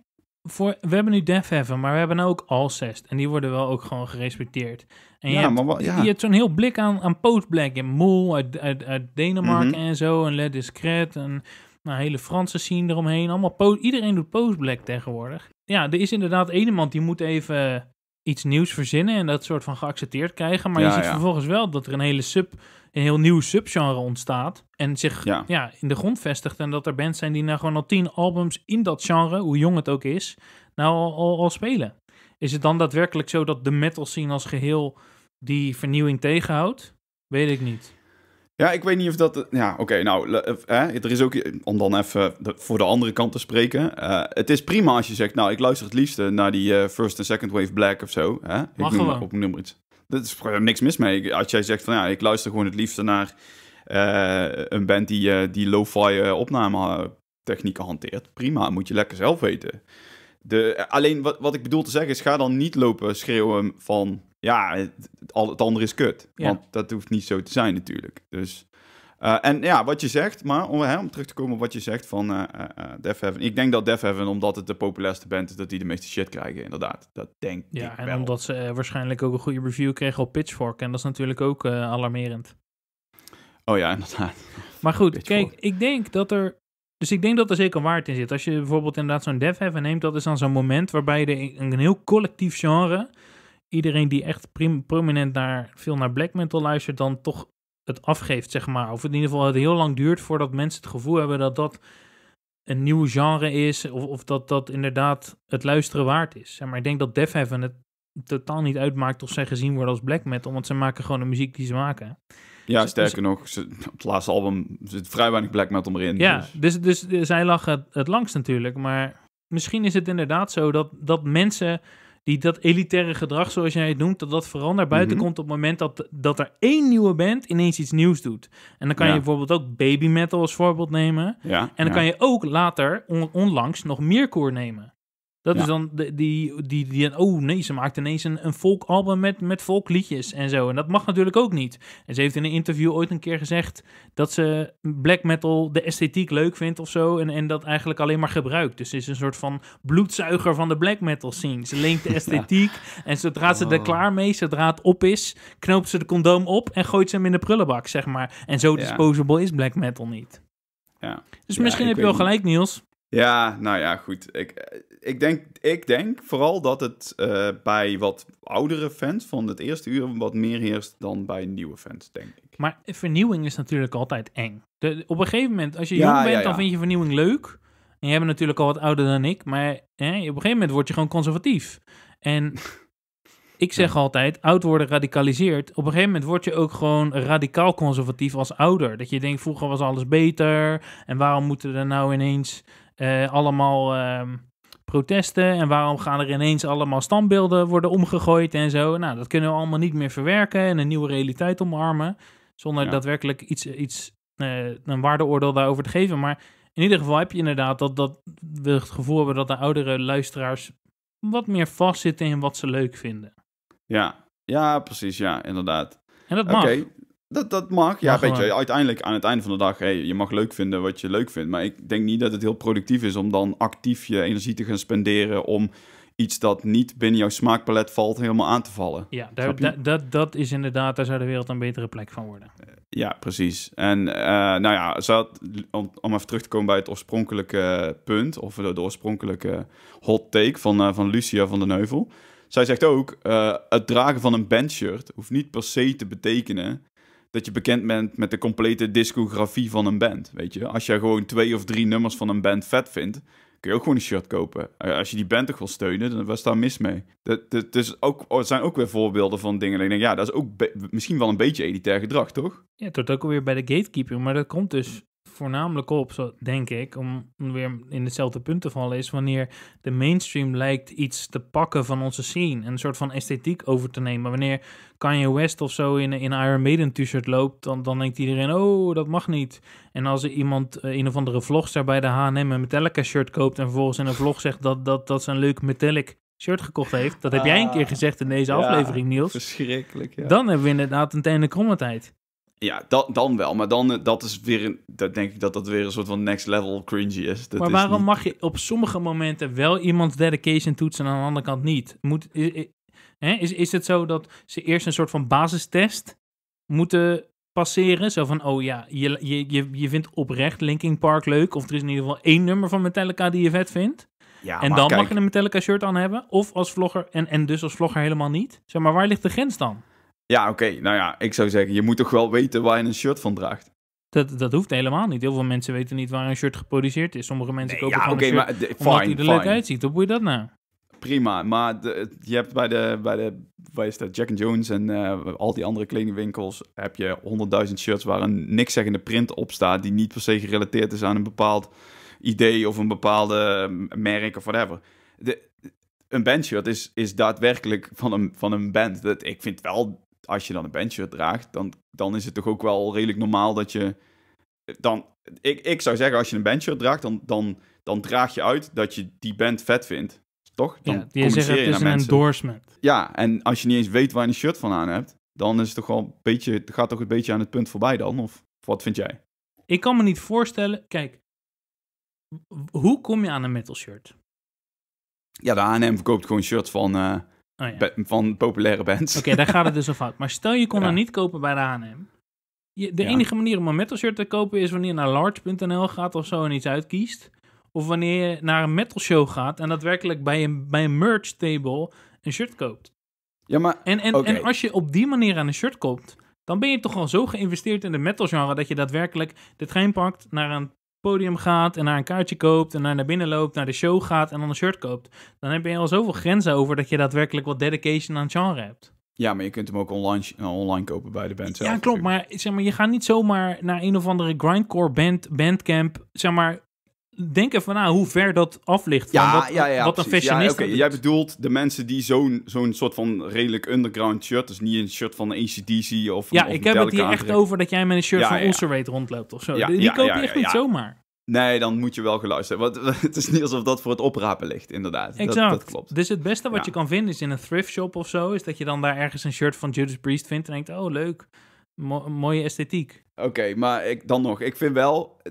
voor, we hebben nu Def hebben, maar we hebben ook Alcest. En die worden wel ook gewoon gerespecteerd. En je, ja, hebt, je hebt zo'n heel blik aan, aan Post-Black en Mool uit, uit, Denemarken mhm. en zo. En Le Discret en nou, hele Franse scene eromheen. Allemaal Iedereen doet Post-Black tegenwoordig. Ja, er is inderdaad één iemand die moet even iets nieuws verzinnen en dat soort van geaccepteerd krijgen. Maar ja, je ziet vervolgens wel dat er een hele sub een heel nieuw subgenre ontstaat. En zich ja. ja. in de grond vestigt. En dat er bands zijn die nou gewoon al tien albums in dat genre, hoe jong het ook is, nou al, al, spelen. Is het dan daadwerkelijk zo dat de metal scene als geheel die vernieuwing tegenhoudt? Weet ik niet. Ja, ik weet niet of dat. Ja, oké. nou, eh, er is ook. Om dan even de, voor de andere kant te spreken. Eh, het is prima als je zegt. Nou, ik luister het liefste naar die eh, First en Second Wave Black of zo. Hè? Ik noem op nummer iets. Er is niks mis mee. Als jij zegt van ja, ik luister gewoon het liefste naar eh, een band die, uh, die lo-fi eh, opname technieken hanteert. Prima, moet je lekker zelf weten. De, alleen wat, wat ik bedoel te zeggen is, ga dan niet lopen schreeuwen van ja, het, het andere is kut. Want dat hoeft niet zo te zijn natuurlijk. Dus eh, en ja, wat je zegt, maar om, hè, om, terug te komen op wat je zegt van uh, Def Heaven. Ik denk dat Def Heaven, omdat het de populairste band is, dat die de meeste shit krijgen, inderdaad. Dat denk ik Ja, en omdat ze waarschijnlijk ook een goede review kregen op Pitchfork. En dat is natuurlijk ook alarmerend. Oh ja, inderdaad. Maar goed, kijk, ik denk dat er... Dus ik denk dat er zeker waarheid in zit. Als je bijvoorbeeld inderdaad zo'n Def Heaven neemt, dat is dan zo'n moment waarbij je een heel collectief genre... Iedereen die echt prominent naar, veel naar black metal luistert, dan toch het afgeeft, zeg maar. Of in ieder geval het heel lang duurt voordat mensen het gevoel hebben dat dat een nieuw genre is. Of, of dat dat inderdaad het luisteren waard is. Zeg maar ik denk dat Def Heaven het totaal niet uitmaakt of zij gezien worden als black metal. omdat ze maken gewoon de muziek die ze maken. Ja, dus- sterker dus- nog, ze, op het laatste album zit vrij weinig black metal erin. Ja, dus, dus, dus eh, zij lachen het, het langst natuurlijk. Maar misschien is het inderdaad zo dat, dat mensen die dat elitaire gedrag, zoals jij het noemt, dat dat vooral naar mhm. buiten komt op het moment dat, dat er één nieuwe band ineens iets nieuws doet. En dan kan je bijvoorbeeld ook baby metal als voorbeeld nemen. en dan kan je ook later on onlangs nog meer koer nemen. Dat is dan de, die, die, die, oh nee, ze maakt ineens een, een volkalbum met, met volkliedjes en zo. En dat mag natuurlijk ook niet. En ze heeft in een interview ooit een keer gezegd dat ze black metal, de esthetiek leuk vindt of zo. En, en dat eigenlijk alleen maar gebruikt. Dus ze is een soort van bloedzuiger van de black metal scene. Ze leent de esthetiek en zodra ze er oh. klaar mee, zodra het op is, knoopt ze de condoom op en gooit ze hem in de prullenbak, zeg maar. En zo disposable is black metal niet. Ja. Dus misschien heb je wel gelijk, Niels. Ja, nou ja, goed. Ik, ik, denk, ik denk vooral dat het eh, bij wat oudere fans van het eerste uur wat meer heerst dan bij nieuwe fans, denk ik. Maar vernieuwing is natuurlijk altijd eng. De, op een gegeven moment, als je jong bent, dan vind je vernieuwing leuk. En jij bent natuurlijk al wat ouder dan ik, maar op een gegeven moment word je gewoon conservatief. En ik zeg altijd, oud worden radicaliseert. Op een gegeven moment word je ook gewoon radicaal conservatief als ouder. Dat je denkt, vroeger was alles beter en waarom moeten er nou ineens... Eh, allemaal ehm, protesten en waarom gaan er ineens allemaal standbeelden worden omgegooid en zo. Nou, dat kunnen we allemaal niet meer verwerken en een nieuwe realiteit omarmen zonder daadwerkelijk iets, iets eh, een waardeoordeel daarover te geven. Maar in ieder geval heb je inderdaad dat, dat we het gevoel hebben dat de oudere luisteraars wat meer vastzitten in wat ze leuk vinden. Ja, ja precies, ja, inderdaad. En dat mag. Dat, dat mag. Ja, weet je, uiteindelijk aan het einde van de dag, hey, je mag leuk vinden wat je leuk vindt. Maar ik denk niet dat het heel productief is om dan actief je energie te gaan spenderen om iets dat niet binnen jouw smaakpalet valt helemaal aan te vallen. Ja, daar, dat, dat is inderdaad, daar zou de wereld een betere plek van worden. Eh, ja, precies. En eh, nou ja, zat, om, om, even terug te komen bij het oorspronkelijke punt, of de, de oorspronkelijke hot take van, eh, van Lucia van den Heuvel. Zij zegt ook, het dragen van een bandshirt hoeft niet per se te betekenen dat je bekend bent met de complete discografie van een band. Weet je, als jij gewoon twee of drie nummers van een band vet vindt, kun je ook gewoon een shirt kopen. Eh, als je die band toch wil steunen, dan was daar mis mee. Dat, dus ook, oh, er zijn ook weer voorbeelden van dingen. ik denk, ja, dat is ook misschien wel een beetje elitair gedrag, toch? Ja, het ook alweer bij de gatekeeper. Maar dat komt dus voornamelijk op, zo denk ik, om weer in hetzelfde punt te vallen, is wanneer de mainstream lijkt iets te pakken van onze scene. Een soort van esthetiek over te nemen. Wanneer Kanye West of zo in, een Iron Maiden t-shirt loopt, dan, dan denkt iedereen, oh, dat mag niet. En als er iemand eh, een of andere vlogs bij de H&M een Metallica shirt koopt en vervolgens in een vlog zegt dat, dat, dat ze een leuk Metallic shirt gekocht heeft. Dat heb jij een keer ah, gezegd in deze aflevering, Niels. verschrikkelijk, ja. Dan hebben we inderdaad een kromme tijd. Ja, dan wel. Maar dan eh, dat is weer een, dat denk ik dat dat weer een soort van next level cringy is. Dat maar waarom mag je op sommige momenten wel iemands dedication toetsen en aan de andere kant niet? Moet, is, is, is het zo dat ze eerst een soort van basistest moeten passeren? Zo van, oh ja, je, je, je, je vindt oprecht Linkin Park leuk. Of er is in ieder geval één nummer van Metallica die je vet vindt. Ja, en dan mag je een Metallica shirt aan hebben. Of als vlogger, en, en dus als vlogger helemaal niet. Zeg maar, waar ligt de grens dan? Ja, oké. Nou ja, ik zou zeggen, je moet toch wel weten waar je een shirt van draagt. Dat, dat hoeft helemaal niet. Heel veel mensen weten niet waar een shirt geproduceerd is. Sommige mensen kopen ja, gewoon okay, een shirt maar, fine, hij er leuk uitziet. Hoe moet je dat nou? Prima, maar je hebt bij de, bij de waar is dat, Jack and Jones en eh, al die andere kledingwinkels... heb je honderdduizend shirts waar een niks zeggende print op staat... die niet per se gerelateerd is aan een bepaald idee of een bepaalde mm, merk of whatever. De, een bandshirt is, is daadwerkelijk van een, van een band. Dat, ik vind wel als je dan een bandshirt draagt, dan, dan is het toch ook wel redelijk normaal dat je... Dan, ik, ik zou zeggen, als je een bandshirt draagt, dan, dan, dan draag je uit dat je die band vet vindt. Toch? Dan ja, die zeggen, het is een mensen. endorsement. Ja, en als je niet eens weet waar je een shirt van aan hebt, dan is het toch wel een beetje, gaat toch een beetje aan het punt voorbij dan? Of wat vind jij? Ik kan me niet voorstellen, kijk, hoe kom je aan een metal shirt? Ja, de H&M verkoopt gewoon shirts van... Eh, Oh, van populaire bands. Oké, daar gaat het dus al fout. Maar stel je kon ja. niet kopen bij de H&M. de enige manier om een metal shirt te kopen is wanneer je naar large.nl gaat of zo en iets uitkiest. Of wanneer je naar een metal show gaat en daadwerkelijk bij een, bij een merch table een shirt koopt. Ja, maar... En, en, en als je op die manier aan een shirt koopt, dan ben je toch al zo geïnvesteerd in de metal genre dat je daadwerkelijk de trein pakt naar een podium gaat en naar een kaartje koopt en naar binnen loopt, naar de show gaat en dan een shirt koopt, dan heb je al zoveel grenzen over dat je daadwerkelijk wat dedication aan het genre hebt. Ja, maar je kunt hem ook online, eh, online kopen bij de band zelf. Ja, klopt. Maar, zeg maar je gaat niet zomaar naar een of andere grindcore band, bandcamp. Zeg maar, denk even na hoe ver dat af ligt van wat, ja, ja, wat een fashionista Jij bedoelt de mensen die zo'n zo'n soort van redelijk underground shirt, dus niet een shirt van ACDC of Ja, ik heb het hier echt over dat jij met een shirt van Ulcerate rondloopt of zo. die koop je echt niet zomaar. Nee, dan moet je wel geluisterd Want het is niet alsof dat voor het oprapen ligt, inderdaad. Exact. Dat, dat klopt. Dus het beste wat je kan vinden is in een thrift shop of zo, is dat je dan daar ergens een shirt van Judas Priest vindt en denkt, oh leuk mooie esthetiek. Oké, maar ik, dan nog. Ik vind wel,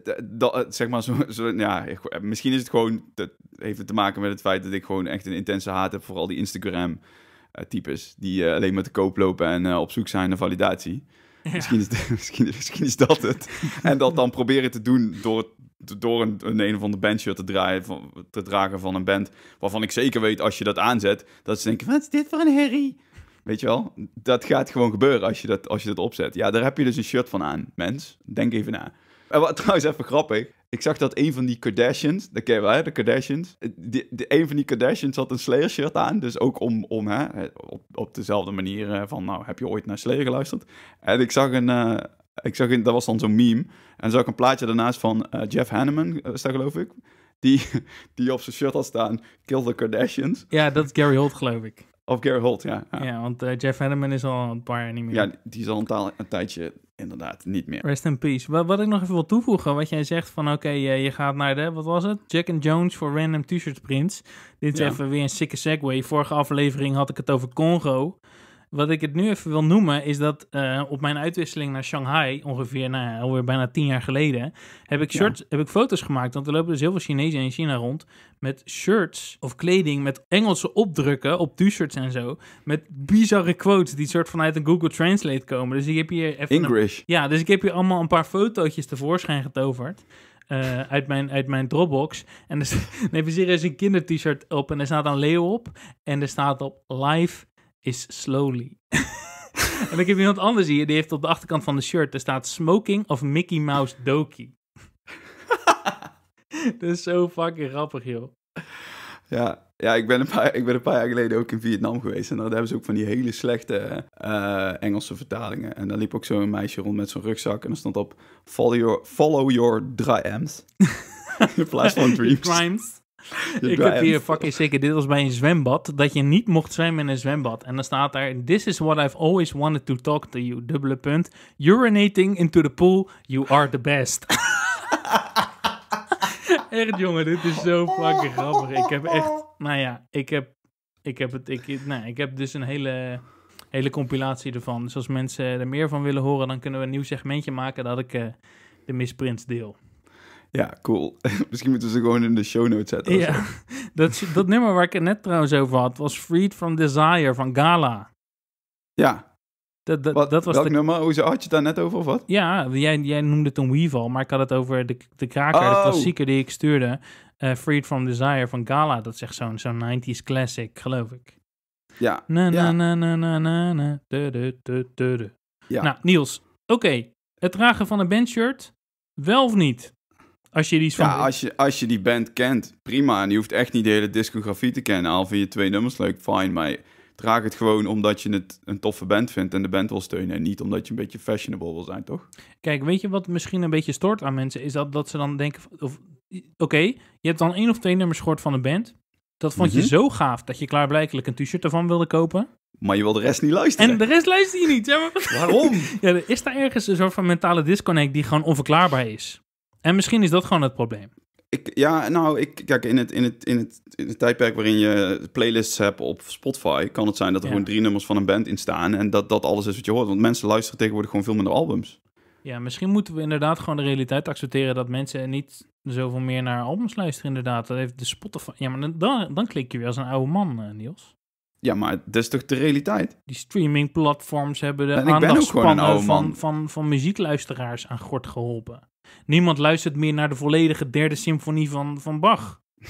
zeg maar, zo, zo, ja, misschien is het gewoon, dat heeft het te maken met het feit dat ik gewoon echt een intense haat heb voor al die Instagram-types. Eh, die eh, alleen maar te koop lopen en eh, op zoek zijn naar validatie. Misschien, is misschien, misschien, is dat het. En dat dan proberen te doen door, door een, een een of ander bandshirt te, draaien, te dragen van een band. Waarvan ik zeker weet, als je dat aanzet, dat ze denken, wat is dit voor een herrie? Weet je wel, dat gaat gewoon gebeuren als je dat, als je dat opzet. Ja, daar heb je dus een shirt van aan, mens. Denk even na. En wat trouwens even grappig. Ik zag dat een van die Kardashians, dat ken je hè, de Kardashians. De, een van die Kardashians had een Slayer shirt aan. Dus ook om, om hè, op, op dezelfde manier eh, van, nou, heb je ooit naar Slayer geluisterd? En ik zag een, eh, ik zag een dat was dan zo'n meme. En zag ik een plaatje daarnaast van eh, Jeff Hanneman, uh, geloof ik. Die, die op zijn shirt had staan, Kill the Kardashians. Ja, dat is Gary Holt, geloof ik. Of Gary Holt, ja. Ja, want eh, Jeff Hanneman is al een paar jaar niet meer. Ja, die is al een, tijdje inderdaad niet meer. Rest in peace. Wat, wat ik nog even wil toevoegen, wat jij zegt van oké, je, gaat naar de, wat was het? Jack and Jones voor random t-shirt prints. Dit is even weer een sikke segue. Vorige aflevering had ik het over Congo. Wat ik het nu even wil noemen is dat eh, op mijn uitwisseling naar Shanghai, ongeveer nou, alweer bijna tien jaar geleden, heb ik, shirts, heb ik foto's gemaakt. Want er lopen dus heel veel Chinezen in China rond met shirts of kleding met Engelse opdrukken op t-shirts en zo. Met bizarre quotes die soort vanuit een Google Translate komen. Dus ik heb hier even... English. ja, dus ik heb hier allemaal een paar fotootjes tevoorschijn getoverd. Eh, uit, mijn, uit mijn Dropbox. En er nee, nee, is dus een kindert shirt op en er staat een leeuw op. En er staat op live is slowly. en ik heb iemand anders hier, die heeft op de achterkant van de shirt, er staat smoking of Mickey Mouse Doki. dat is zo fucking grappig, joh. Ja, ja ik, ben een paar, ik ben een paar jaar geleden ook in Vietnam geweest. En daar hebben ze ook van die hele slechte eh, Engelse vertalingen. En daar liep ook zo'n meisje rond met zo'n rugzak. En er stond op: Follow your, follow your dry in plaats van dreams ik heb hier fucking zeker, dit was bij een zwembad, dat je niet mocht zwemmen in een zwembad. En dan staat daar, this is what I've always wanted to talk to you, dubbele punt. Urinating into the pool, you are the best. echt jongen, dit is zo fucking grappig. Ik heb echt, nou ja, ik heb, ik heb het, ik, nou, ik heb dus een hele hele compilatie ervan. Dus als mensen er meer van willen horen, dan kunnen we een nieuw segmentje maken dat ik uh, de misprints deel. Ja, cool. Misschien moeten ze gewoon in de show notes zetten. Ja, dat, dat nummer waar ik het net trouwens over had was Freed from Desire van Gala. Ja. Dat, dat, dat was welk nummer? Hoe had je het daar net over of wat? Ja, jij, jij noemde het een Weevil, maar ik had het over de, de kraker, de oh. klassieker die ik stuurde. Uh, Freed from Desire van Gala, dat zegt zo'n zo'n 90s classic, geloof ik. Ja. Na na na na na na na. de de de de Ja. Nou, Niels, oké. Het dragen van een bandshirt, wel of niet? Als je van... Ja, als je, als je die band kent, prima. En je hoeft echt niet de hele discografie te kennen. Al vind je twee nummers leuk, fine Maar draag het gewoon omdat je het een toffe band vindt en de band wil steunen. En niet omdat je een beetje fashionable wil zijn, toch? Kijk, weet je wat misschien een beetje stoort aan mensen? Is dat, dat ze dan denken... Oké, je hebt dan één of twee nummers gehoord van de band. Dat vond je mhm. zo gaaf dat je klaarblijkelijk een t-shirt ervan wilde kopen. Maar je wil de rest niet luisteren. En de rest luister je niet. maar... Waarom? ja, er is daar ergens een soort van mentale disconnect die gewoon onverklaarbaar is. En misschien is dat gewoon het probleem. Ik, ja, nou, ik, kijk, in het, in, het, in, het, tijdperk waarin je playlists hebt op Spotify, kan het zijn dat er gewoon drie nummers van een band in staan en dat dat alles is wat je hoort. Want mensen luisteren tegenwoordig gewoon veel minder albums. Ja, misschien moeten we inderdaad gewoon de realiteit accepteren dat mensen niet zoveel meer naar albums luisteren, inderdaad. Dat heeft de Spotify. Ja, maar dan, dan klik je weer als een oude man, eh, Niels. Ja, maar dat is toch de realiteit? Die streamingplatforms hebben de en van, van, van, van muziekluisteraars aan gort geholpen. Niemand luistert meer naar de volledige derde symfonie van, van Bach.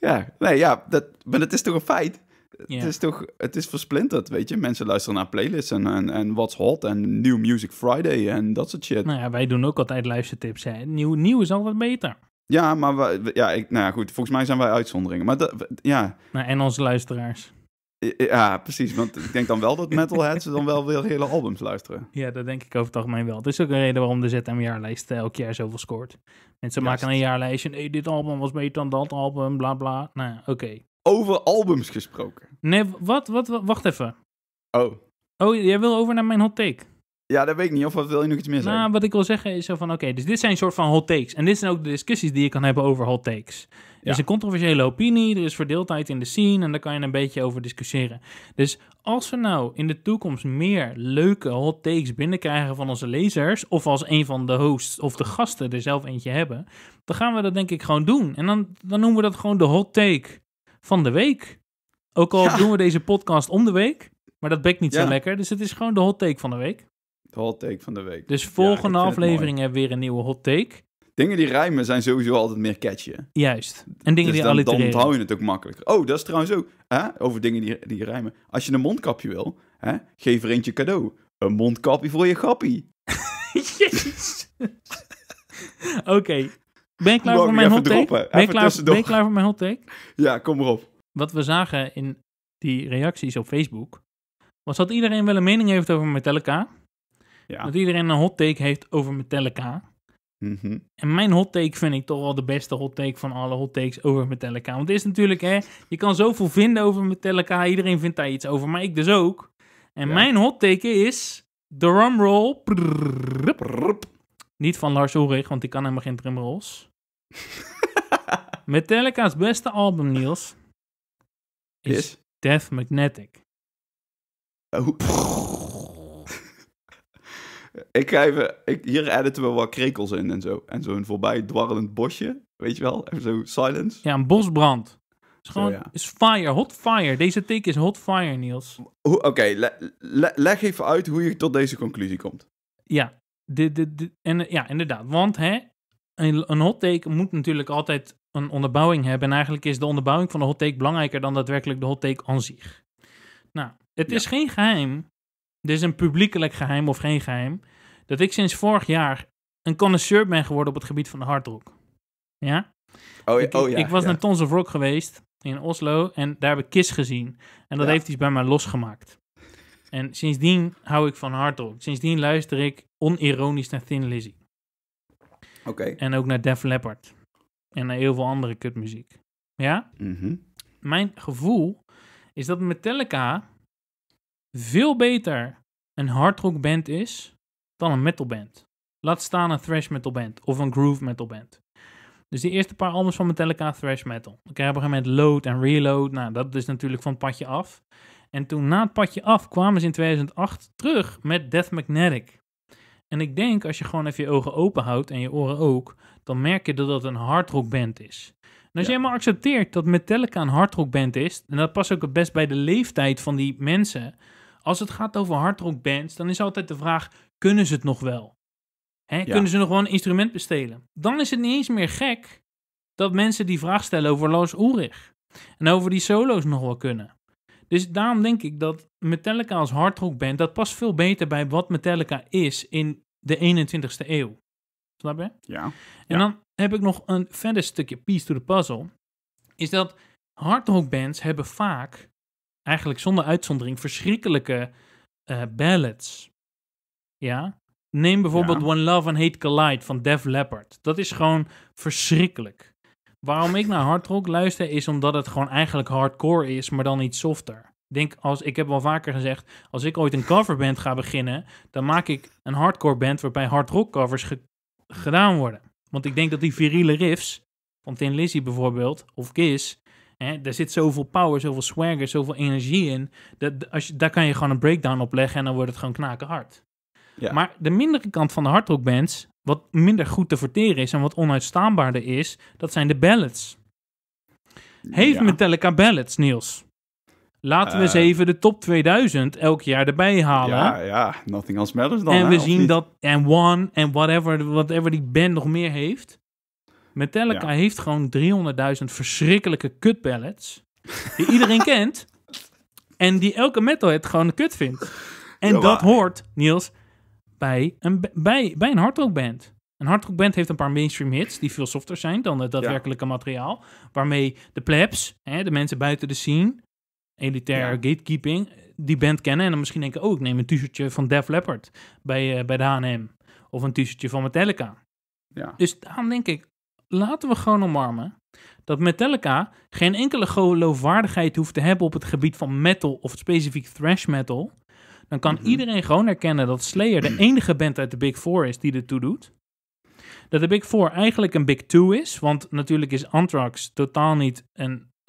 ja, nee, ja dat, maar dat is toch een feit? Het is toch, het is versplinterd, weet je. Mensen luisteren naar playlists en, en, en What's Hot en New Music Friday en dat soort shit. Nou ja, wij doen ook altijd luistertips. Hè. Nieuw, nieuw is altijd beter. Ja, maar we, ja, ik, nou ja, goed, volgens mij zijn wij uitzonderingen. Maar ja. Nou, en onze luisteraars. Ja, precies. Want ik denk dan wel dat metalheads dan wel weer hele albums luisteren. Ja, dat denk ik over het algemeen wel. Dat is ook een reden waarom de ZM-jaarlijst eh, elk jaar zoveel scoort. Mensen maken een jaarlijstje en dit album was beter dan dat album, bla bla. Nou, oké. Over albums gesproken. Nee, wat, wat, wat? Wacht even. Oh. Oh, jij wil over naar mijn hot take. Ja, dat weet ik niet. Of wat wil je nog iets meer Nou, wat ik wil zeggen is zo van, oké, dus dit zijn een soort van hot takes. En dit zijn ook de discussies die je kan hebben over hot takes. Er is een controversiële opinie, er is verdeeldheid in de scene en daar kan je een beetje over discussiëren. Dus als we nou in de toekomst meer leuke hot takes binnenkrijgen van onze lezers, of als een van de hosts of de gasten er zelf eentje hebben, dan gaan we dat denk ik gewoon doen. En dan, dan noemen we dat gewoon de hot take van de week. Ook al doen we deze podcast om de week, maar dat bekt niet zo lekker. Dus het is gewoon de hot take van de week hot take van de week. Dus volgende aflevering hebben we weer een nieuwe hot take. Dingen die rijmen zijn sowieso altijd meer catchy. Juist. En dingen dus die dan, dan onthoud je het ook makkelijker. Oh, dat is trouwens ook. Hè? Over dingen die, die rijmen. Als je een mondkapje wil, hè? geef er eentje cadeau. Een mondkapje voor je grappie. Jezus. Oké. Ben je klaar voor mijn hot take? ben, klaar, ben je klaar voor mijn hot take? Ja, kom erop. Wat we zagen in die reacties op Facebook... was dat iedereen wel een mening heeft over Metallica... Ja. Dat iedereen een hot take heeft over Metallica. Mm En mijn hot take vind ik toch wel de beste hot take van alle hot takes over Metallica. Want het is natuurlijk, hè, je kan zoveel vinden over Metallica. Iedereen vindt daar iets over, maar ik dus ook. En mijn hot take is drumroll. niet van Lars Ulrich, want die kan helemaal geen drumrolls. Metallica's beste album, Niels, is Death Magnetic. Oh ik ga even, ik, hier editen we wat krekels in en zo. En zo'n voorbij dwarrelend bosje, weet je wel? En zo silence. Ja, een bosbrand. Is gewoon, is fire, hot fire. Deze take is hot fire, Niels. Oké, leg even uit hoe je tot deze conclusie komt. Ja, de, de, en, ja inderdaad. Want hè, een, hot take moet natuurlijk altijd een onderbouwing hebben. En eigenlijk is de onderbouwing van de hot take belangrijker dan daadwerkelijk de hot take aan zich. Nou, het is geen geheim dit is een publiekelijk geheim of geen geheim. Dat ik sinds vorig jaar een connoisseur ben geworden op het gebied van de hardrock. Ja? Oh, ik, oh ja, ik was naar Tons of Rock geweest in Oslo en daar heb ik Kiss gezien. En dat heeft iets bij mij losgemaakt. En sindsdien hou ik van hardrock. Sindsdien luister ik onironisch naar Thin Lizzy. Oké. En ook naar Def Leppard. En naar heel veel andere kutmuziek. Ja? Mm -hmm. Mijn gevoel is dat Metallica veel beter een hardrock band is dan een metal band. Laat staan een thrash metal band of een groove metal band. Dus die eerste paar albums van Metallica, thrash metal. Dan hebben we op gegeven Load en Reload. Nou, dat is natuurlijk van het padje af. En toen na het padje af kwamen ze in 2008 terug met Death Magnetic. En ik denk, als je gewoon even je ogen open houdt en je oren ook, dan merk je dat dat een hardrock band is. En als je helemaal accepteert dat Metallica een hardrock band is, en dat past ook het best bij de leeftijd van die mensen, als het gaat over hardrock bands, dan is altijd de vraag: kunnen ze het nog wel? Hè, Kunnen ze nog wel een instrument bestelen? Dan is het niet eens meer gek dat mensen die vraag stellen over Lars Ulrich en over die solo's nog wel kunnen. Dus daarom denk ik dat Metallica als hardrock band, dat past veel beter bij wat Metallica is in de 21ste eeuw. Snap je? Ja. En dan heb ik nog een verder stukje piece to the puzzle. Is dat hardrock bands hebben vaak eigenlijk zonder uitzondering verschrikkelijke uh, ballads. Ja? Neem bijvoorbeeld One Love and Hate Collide van Def Leppard. Dat is gewoon verschrikkelijk. Waarom ik naar hard rock luister is omdat het gewoon eigenlijk hardcore is, maar dan iets softer. Denk als, ik heb wel vaker gezegd, als ik ooit een coverband ga beginnen, dan maak ik een hardcore band waarbij hard rock covers gedaan worden. Want ik denk dat die viriele riffs van Tin Lizzy bijvoorbeeld, of Kiss, er daar zit zoveel power, zoveel swagger, zoveel energie in. Dat, als je, daar kan je gewoon een breakdown op leggen en dan wordt het gewoon knaken hard. Maar de mindere kant van de hardrock bands, wat minder goed te verteren is en wat onuitstaanbaarder is, dat zijn de ballads. Heeft ja. Metallica ballads, Niels? Laten we eens eh. even de top 2000 elk jaar erbij halen. Ja, ja, nothing else matters dan. En we zien dat, en One, en whatever, whatever die band nog meer heeft. Metallica heeft gewoon 300.000 verschrikkelijke kutballets. Die iedereen kent. En die elke metalhead gewoon kut vindt. En dat hoort, Niels, bij een, bij, bij een hardrockband. Een hardrockband heeft een paar mainstream hits die veel softer zijn dan het daadwerkelijke materiaal. Waarmee de plebs, hè, de mensen buiten de scene, elitair gatekeeping, die band kennen. En dan misschien denken, oh, ik neem een t-shirtje van Def Leppard bij, eh, bij de H&M. Of een t-shirtje van Metallica. Ja. Dus daarom denk ik, laten we gewoon omarmen dat Metallica geen enkele geloofwaardigheid hoeft te hebben op het gebied van metal of specifiek thrash metal. Dan kan mhm. iedereen gewoon herkennen dat Slayer de enige band uit de Big Four is die dit toe doet. Dat de Big Four eigenlijk een Big Two is, want natuurlijk is Anthrax totaal niet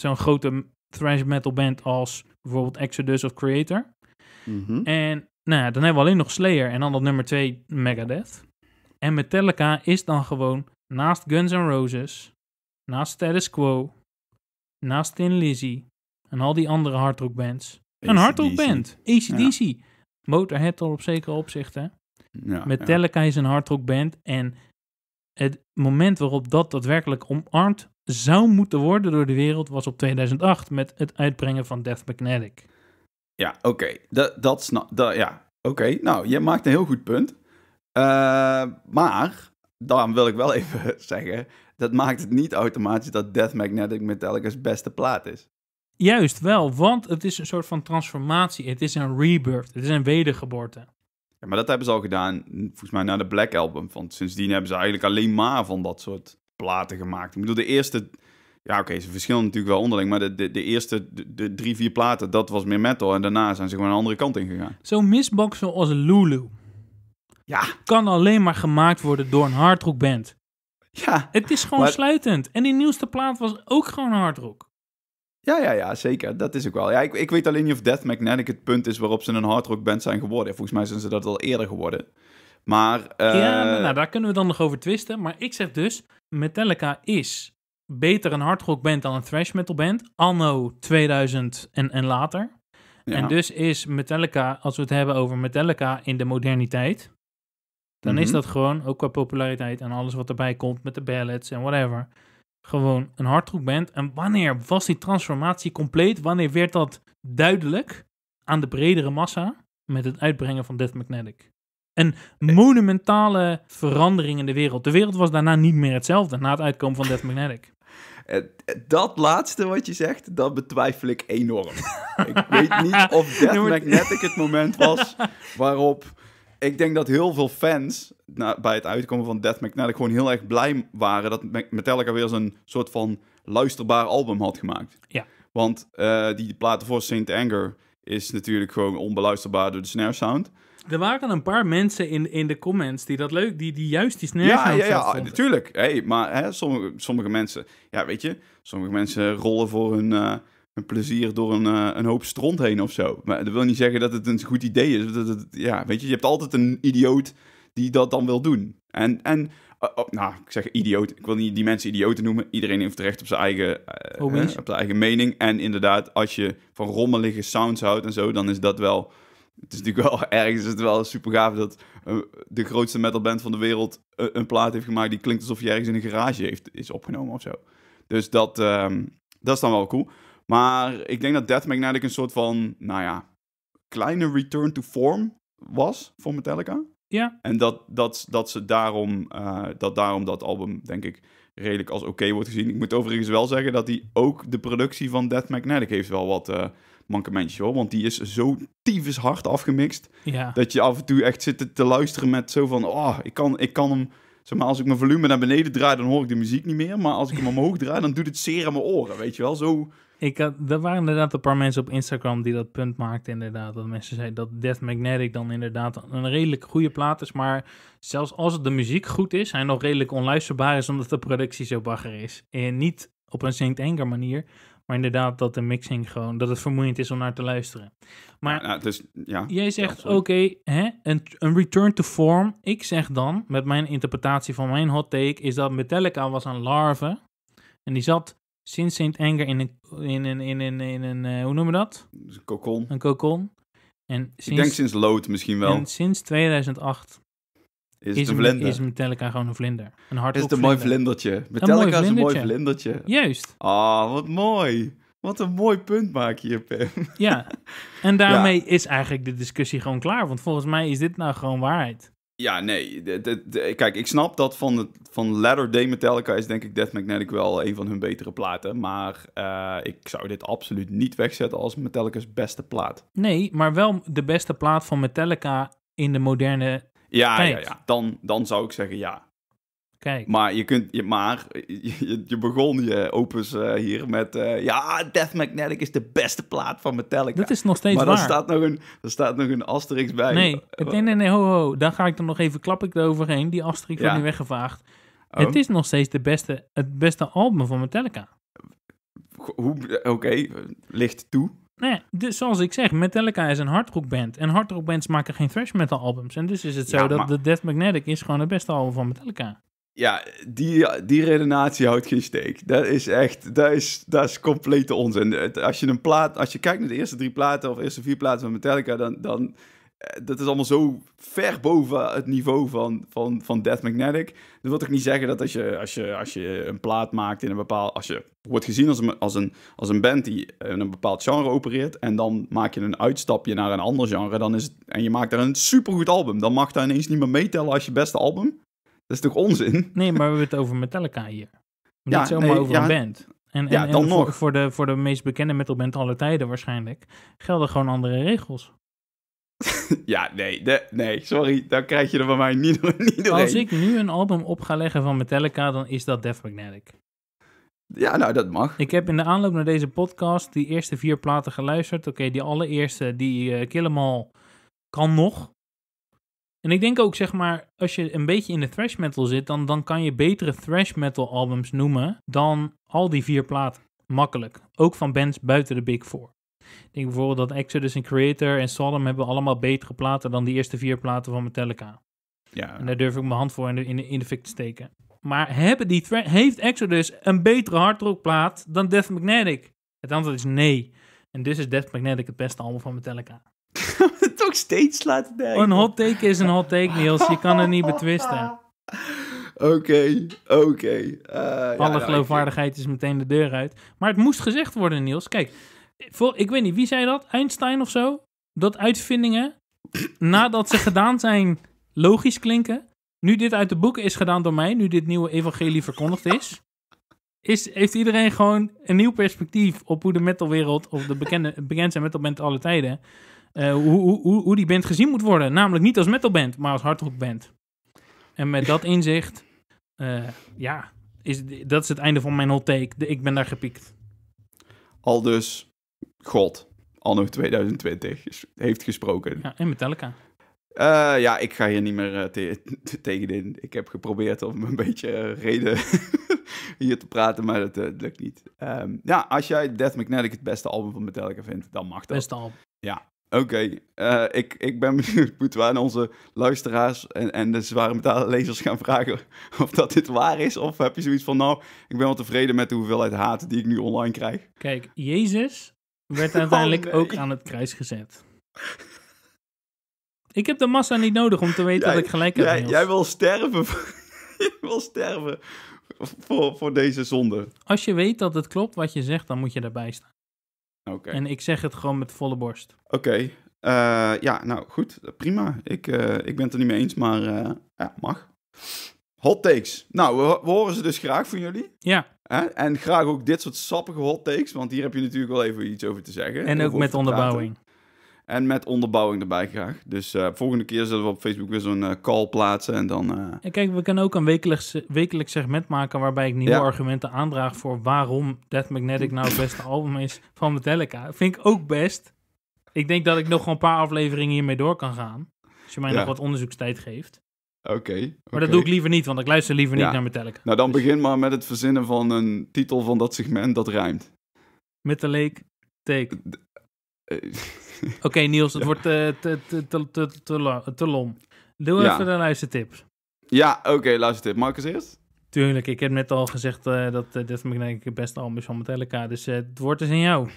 zo'n grote thrash metal band als bijvoorbeeld Exodus of Creator. Mhm. En nou ja, dan hebben we alleen nog Slayer en dan dat nummer 2 Megadeth. En Metallica is dan gewoon naast Guns N' Roses, naast Status Quo, naast Tin Lizzy en al die andere hardrockbands. Een hardrockband, ACDC. Ja. Motorhead al op zekere opzichten. Ja, Metallica is een hardrockband en het moment waarop dat daadwerkelijk omarmd zou moeten worden door de wereld was op 2008 met het uitbrengen van Death Magnetic. Ja, oké. Dat, Ja, oké. Nou, je maakt een heel goed punt. Eh, maar Daarom wil ik wel even zeggen, dat maakt het niet automatisch dat Death Magnetic Metallica's beste plaat is. Juist wel, want het is een soort van transformatie. Het is een rebirth, het is een wedergeboorte. Ja, maar dat hebben ze al gedaan, volgens mij, na de Black Album. Want sindsdien hebben ze eigenlijk alleen maar van dat soort platen gemaakt. Ik bedoel, de eerste... Ja, oké, ze verschillen natuurlijk wel onderling. Maar de, de, de eerste de, drie, vier platen, dat was meer metal. En daarna zijn ze gewoon een andere kant in gegaan. Zo'n misboxen als Lulu. Ja. Kan alleen maar gemaakt worden door een hardrockband. band. Ja. Het is gewoon sluitend. En die nieuwste plaat was ook gewoon hardrock. Ja, ja, ja, zeker. Dat is ook wel. Ja, ik, ik weet alleen niet of Death Magnetic het punt is waarop ze een hardrockband band zijn geworden. Volgens mij zijn ze dat al eerder geworden. Maar... Ja, eh, nou, daar kunnen we dan nog over twisten. Maar ik zeg dus, Metallica is beter een hardrockband band dan een thrash metal band. Anno 2000 en, later. En dus is Metallica, als we het hebben over Metallica in de moderniteit... Dan is mhm. dat gewoon, ook qua populariteit en alles wat erbij komt met de ballads en whatever, gewoon een hardrockband. En wanneer was die transformatie compleet? Wanneer werd dat duidelijk aan de bredere massa met het uitbrengen van Death Magnetic? Een eh. monumentale verandering in de wereld. De wereld was daarna niet meer hetzelfde na het uitkomen van Death Magnetic. Dat laatste wat je zegt, dat betwijfel ik enorm. ik weet niet of Death Magnetic het moment was waarop ik denk dat heel veel fans na, nou, bij het uitkomen van Death Magnetic gewoon heel erg blij waren dat Metallica weer zo'n soort van luisterbaar album had gemaakt. Ja. Want eh, die platen voor Saint Anger is natuurlijk gewoon onbeluisterbaar door de snare sound. Er waren een paar mensen in, in de comments die dat leuk, die, die juist die snare ja, sound Ja, ja, ja natuurlijk. Hey, maar hè, sommige, mensen, ja weet je, sommige mensen rollen voor hun... Eh, een plezier door een, eh, een hoop stront heen of zo. Maar dat wil niet zeggen dat het een goed idee is. Dat ja, weet je, je hebt altijd een idioot die dat dan wil doen. En, en eh, oh, nou, ik zeg idioot. Ik wil niet die mensen idioten noemen. Iedereen heeft recht op zijn eigen, eh, op zijn eigen mening. En inderdaad, als je van rommelige sounds houdt en zo, dan is dat wel... Het is natuurlijk wel ergens is het wel super gaaf dat de grootste metalband van de wereld een plaat heeft gemaakt die klinkt alsof je ergens in een garage heeft, is opgenomen of zo. Dus dat, ehm, dat is dan wel cool. Maar ik denk dat *Death Magnetic* een soort van, nou ja, kleine return to form was voor Metallica. Ja. En dat, dat, dat ze daarom, eh, dat daarom dat album, denk ik, redelijk als oké wordt gezien. Ik moet overigens wel zeggen dat hij ook de productie van Death Magnetic heeft wel wat uh, mankementjes hoor. Want die is zo tyfus hard afgemixt. Ja. Dat je af en toe echt zit te luisteren met zo van, oh, ik kan, ik kan hem... Zeg maar, als ik mijn volume naar beneden draai, dan hoor ik de muziek niet meer. Maar als ik hem omhoog draai, dan doet het zeer aan mijn oren, weet je wel. Zo, ik had, er waren inderdaad een paar mensen op Instagram die dat punt maakten, inderdaad. Dat mensen zeiden dat Death Magnetic dan inderdaad een redelijk goede plaat is. Maar zelfs als de muziek goed is, hij nog redelijk onluisterbaar is, omdat de productie zo bagger is. En niet op een Saint Anger manier, maar inderdaad dat de mixing gewoon, dat het vermoeiend is om naar te luisteren. Maar ja, nou, ja, jij zegt, oké, okay, een, een return to form. Ik zeg dan, met mijn interpretatie van mijn hot take, is dat Metallica was een larve. En die zat sinds Saint Anger in een, in een, in een, in een eh, hoe noemen we dat? Een kokon. Een kokon. En sinds, Ik denk sinds Lood misschien wel. En sinds 2008 is, is, het is Metallica gewoon een vlinder. Een hardop Is het een mooi vlindertje. Metallica is een mooi vlindertje. Juist. Ah, oh, wat mooi. Wat een mooi punt maak je, Pim. Ja, en daarmee is eigenlijk de discussie gewoon klaar. Want volgens mij is dit nou gewoon waarheid. Ja, nee. kijk, ik snap dat van, de, van Latter Day Metallica is denk ik Death Magnetic wel een van hun betere platen. Maar eh, ik zou dit absoluut niet wegzetten als Metallica's beste plaat. Nee, maar wel de beste plaat van Metallica in de moderne ja, Ja, ja. Dan, dan zou ik zeggen ja. Kijk. Maar je kunt, je, maar je, begon je opus eh, hier met, eh, ja, Death Magnetic is de beste plaat van Metallica. Dat is nog steeds maar waar. Maar staat nog een, er staat nog een asterix bij. Nee, eh, nee, nee, nee, ho, ho, daar ga ik er nog even, klap ik eroverheen, die asterix van nu weggevaagd. Oh. Het is nog steeds de beste, het beste album van Metallica. Oké, okay. licht toe. Nee, dus zoals ik zeg, Metallica is een hardrockband. En hardrockbands maken geen thrash metal albums. En dus is het zo dat de Death Magnetic is gewoon het beste album van Metallica ja, die, die redenatie houdt geen steek. Dat is echt, dat is, dat is complete onzin. Als je, een plaat, als je kijkt naar de eerste drie platen of eerste vier platen van Metallica, dan, dan eh, dat is allemaal zo ver boven het niveau van, van, van Death Magnetic. Dat wil ik niet zeggen dat als je, als je, als je een plaat maakt in een bepaald... Als je wordt gezien als een, als, een, als een band die in een bepaald genre opereert... en dan maak je een uitstapje naar een ander genre... Dan is en je maakt daar een supergoed album... dan mag dat ineens niet meer meetellen als je beste album. Dat is toch onzin? Nee, maar we hebben het over Metallica hier. Ja, niet zomaar over een band. En, ja, en, dan nog. Voor, de, voor de meest bekende metalband aller tijden waarschijnlijk gelden gewoon andere regels. ja, nee, de, nee, sorry, dan krijg je er van mij niet, doorheen. Als ik nu een album op ga leggen van Metallica, dan is dat Death Magnetic. Ja, nou, dat mag. Ik heb in de aanloop naar deze podcast die eerste vier platen geluisterd. Oké, die allereerste, die uh, Kill Em All, kan nog. En ik denk ook, zeg maar, als je een beetje in de thrash metal zit, dan, dan kan je betere thrash metal albums noemen dan al die vier platen. Makkelijk. Ook van bands buiten de Big Four. Ik denk bijvoorbeeld dat Exodus en Creator en Sodom hebben allemaal betere platen dan die eerste vier platen van Metallica. Ja. En daar durf ik mijn hand voor in de, in de, in de fik te steken. Maar hebben die heeft Exodus een betere plaat dan Death Magnetic? Het antwoord is nee. En dus is Death Magnetic het beste album van Metallica het toch steeds laten denken. Een hot take is een hot take, Niels. Je kan er niet betwisten. Oké, oké. Eh, nou, alle geloofwaardigheid is meteen de deur uit. Maar het moest gezegd worden, Niels. Kijk, ik weet niet, wie zei dat? Einstein of zo? Dat uitvindingen, nadat ze gedaan zijn, logisch klinken. Nu dit uit de boeken is gedaan door mij, nu dit nieuwe evangelie verkondigd is, is heeft iedereen gewoon een nieuw perspectief op hoe de metalwereld, of de bekende, met metalband alle tijden, eh, hoe, die band gezien moet worden. Namelijk niet als metalband, maar als hardrockband. En met dat inzicht, eh, ja, is, dat is het einde van mijn hot take. ik ben daar gepiekt. Al dus, God, anno 2020, heeft gesproken. Ja, en Metallica. Eh, ja, ik ga hier niet meer tegenin. Ik heb geprobeerd om een beetje reden hier te praten, maar dat lukt niet. Ehm, ja, als jij Death Magnetic het beste album van Metallica vindt, dan mag dat. Beste album. Ja, Oké, eh, ik, ik ben benieuwd. Moeten we aan onze luisteraars en, en de zware metalen lezers gaan vragen of dat dit waar is? Of heb je zoiets van, nou, ik ben wel tevreden met de hoeveelheid haat die ik nu online krijg? Kijk, Jezus werd oh, uiteindelijk ook aan het kruis gezet. Ik heb de massa niet nodig om te weten dat ik gelijk heb. Jij, wil sterven. je wil sterven voor, voor deze zonde. Als je weet dat het klopt wat je zegt, dan moet je erbij staan. En ik zeg het gewoon met volle borst. Oké. Eh, ja, nou goed, prima. Ik, eh, ik ben het er niet mee eens, maar eh, ja, mag. Hot takes. Nou, we, horen ze dus graag van jullie. Ja. Hè? En graag ook dit soort sappige hot takes, want hier heb je natuurlijk wel even iets over te zeggen. En, en ook met onderbouwing. En met onderbouwing erbij graag. Dus eh, volgende keer zullen we op Facebook weer zo'n eh, call plaatsen en dan... Eh, en kijk, we kunnen ook een wekelijks, wekelijks segment maken waarbij ik nieuwe argumenten aandraag voor waarom Death Magnetic nou het beste album is van Metallica. Vind ik ook best. Ik denk dat ik nog een paar afleveringen hiermee door kan gaan. Als je mij nog wat onderzoekstijd geeft. Oké. Maar dat doe ik liever niet, want ik luister liever niet naar Metallica. Nou, dan dus- begin maar met het verzinnen van een titel van dat segment dat rijmt. leek Take. Eh, oké, Niels, het wordt eh, te, te, te, lom. Doe even de tip. Ja, oké, luistertip. Marcus eerst? Tuurlijk, ik heb net al gezegd eh, dat Death Magnetic het beste album is van Metallica. Dus het woord is aan jou.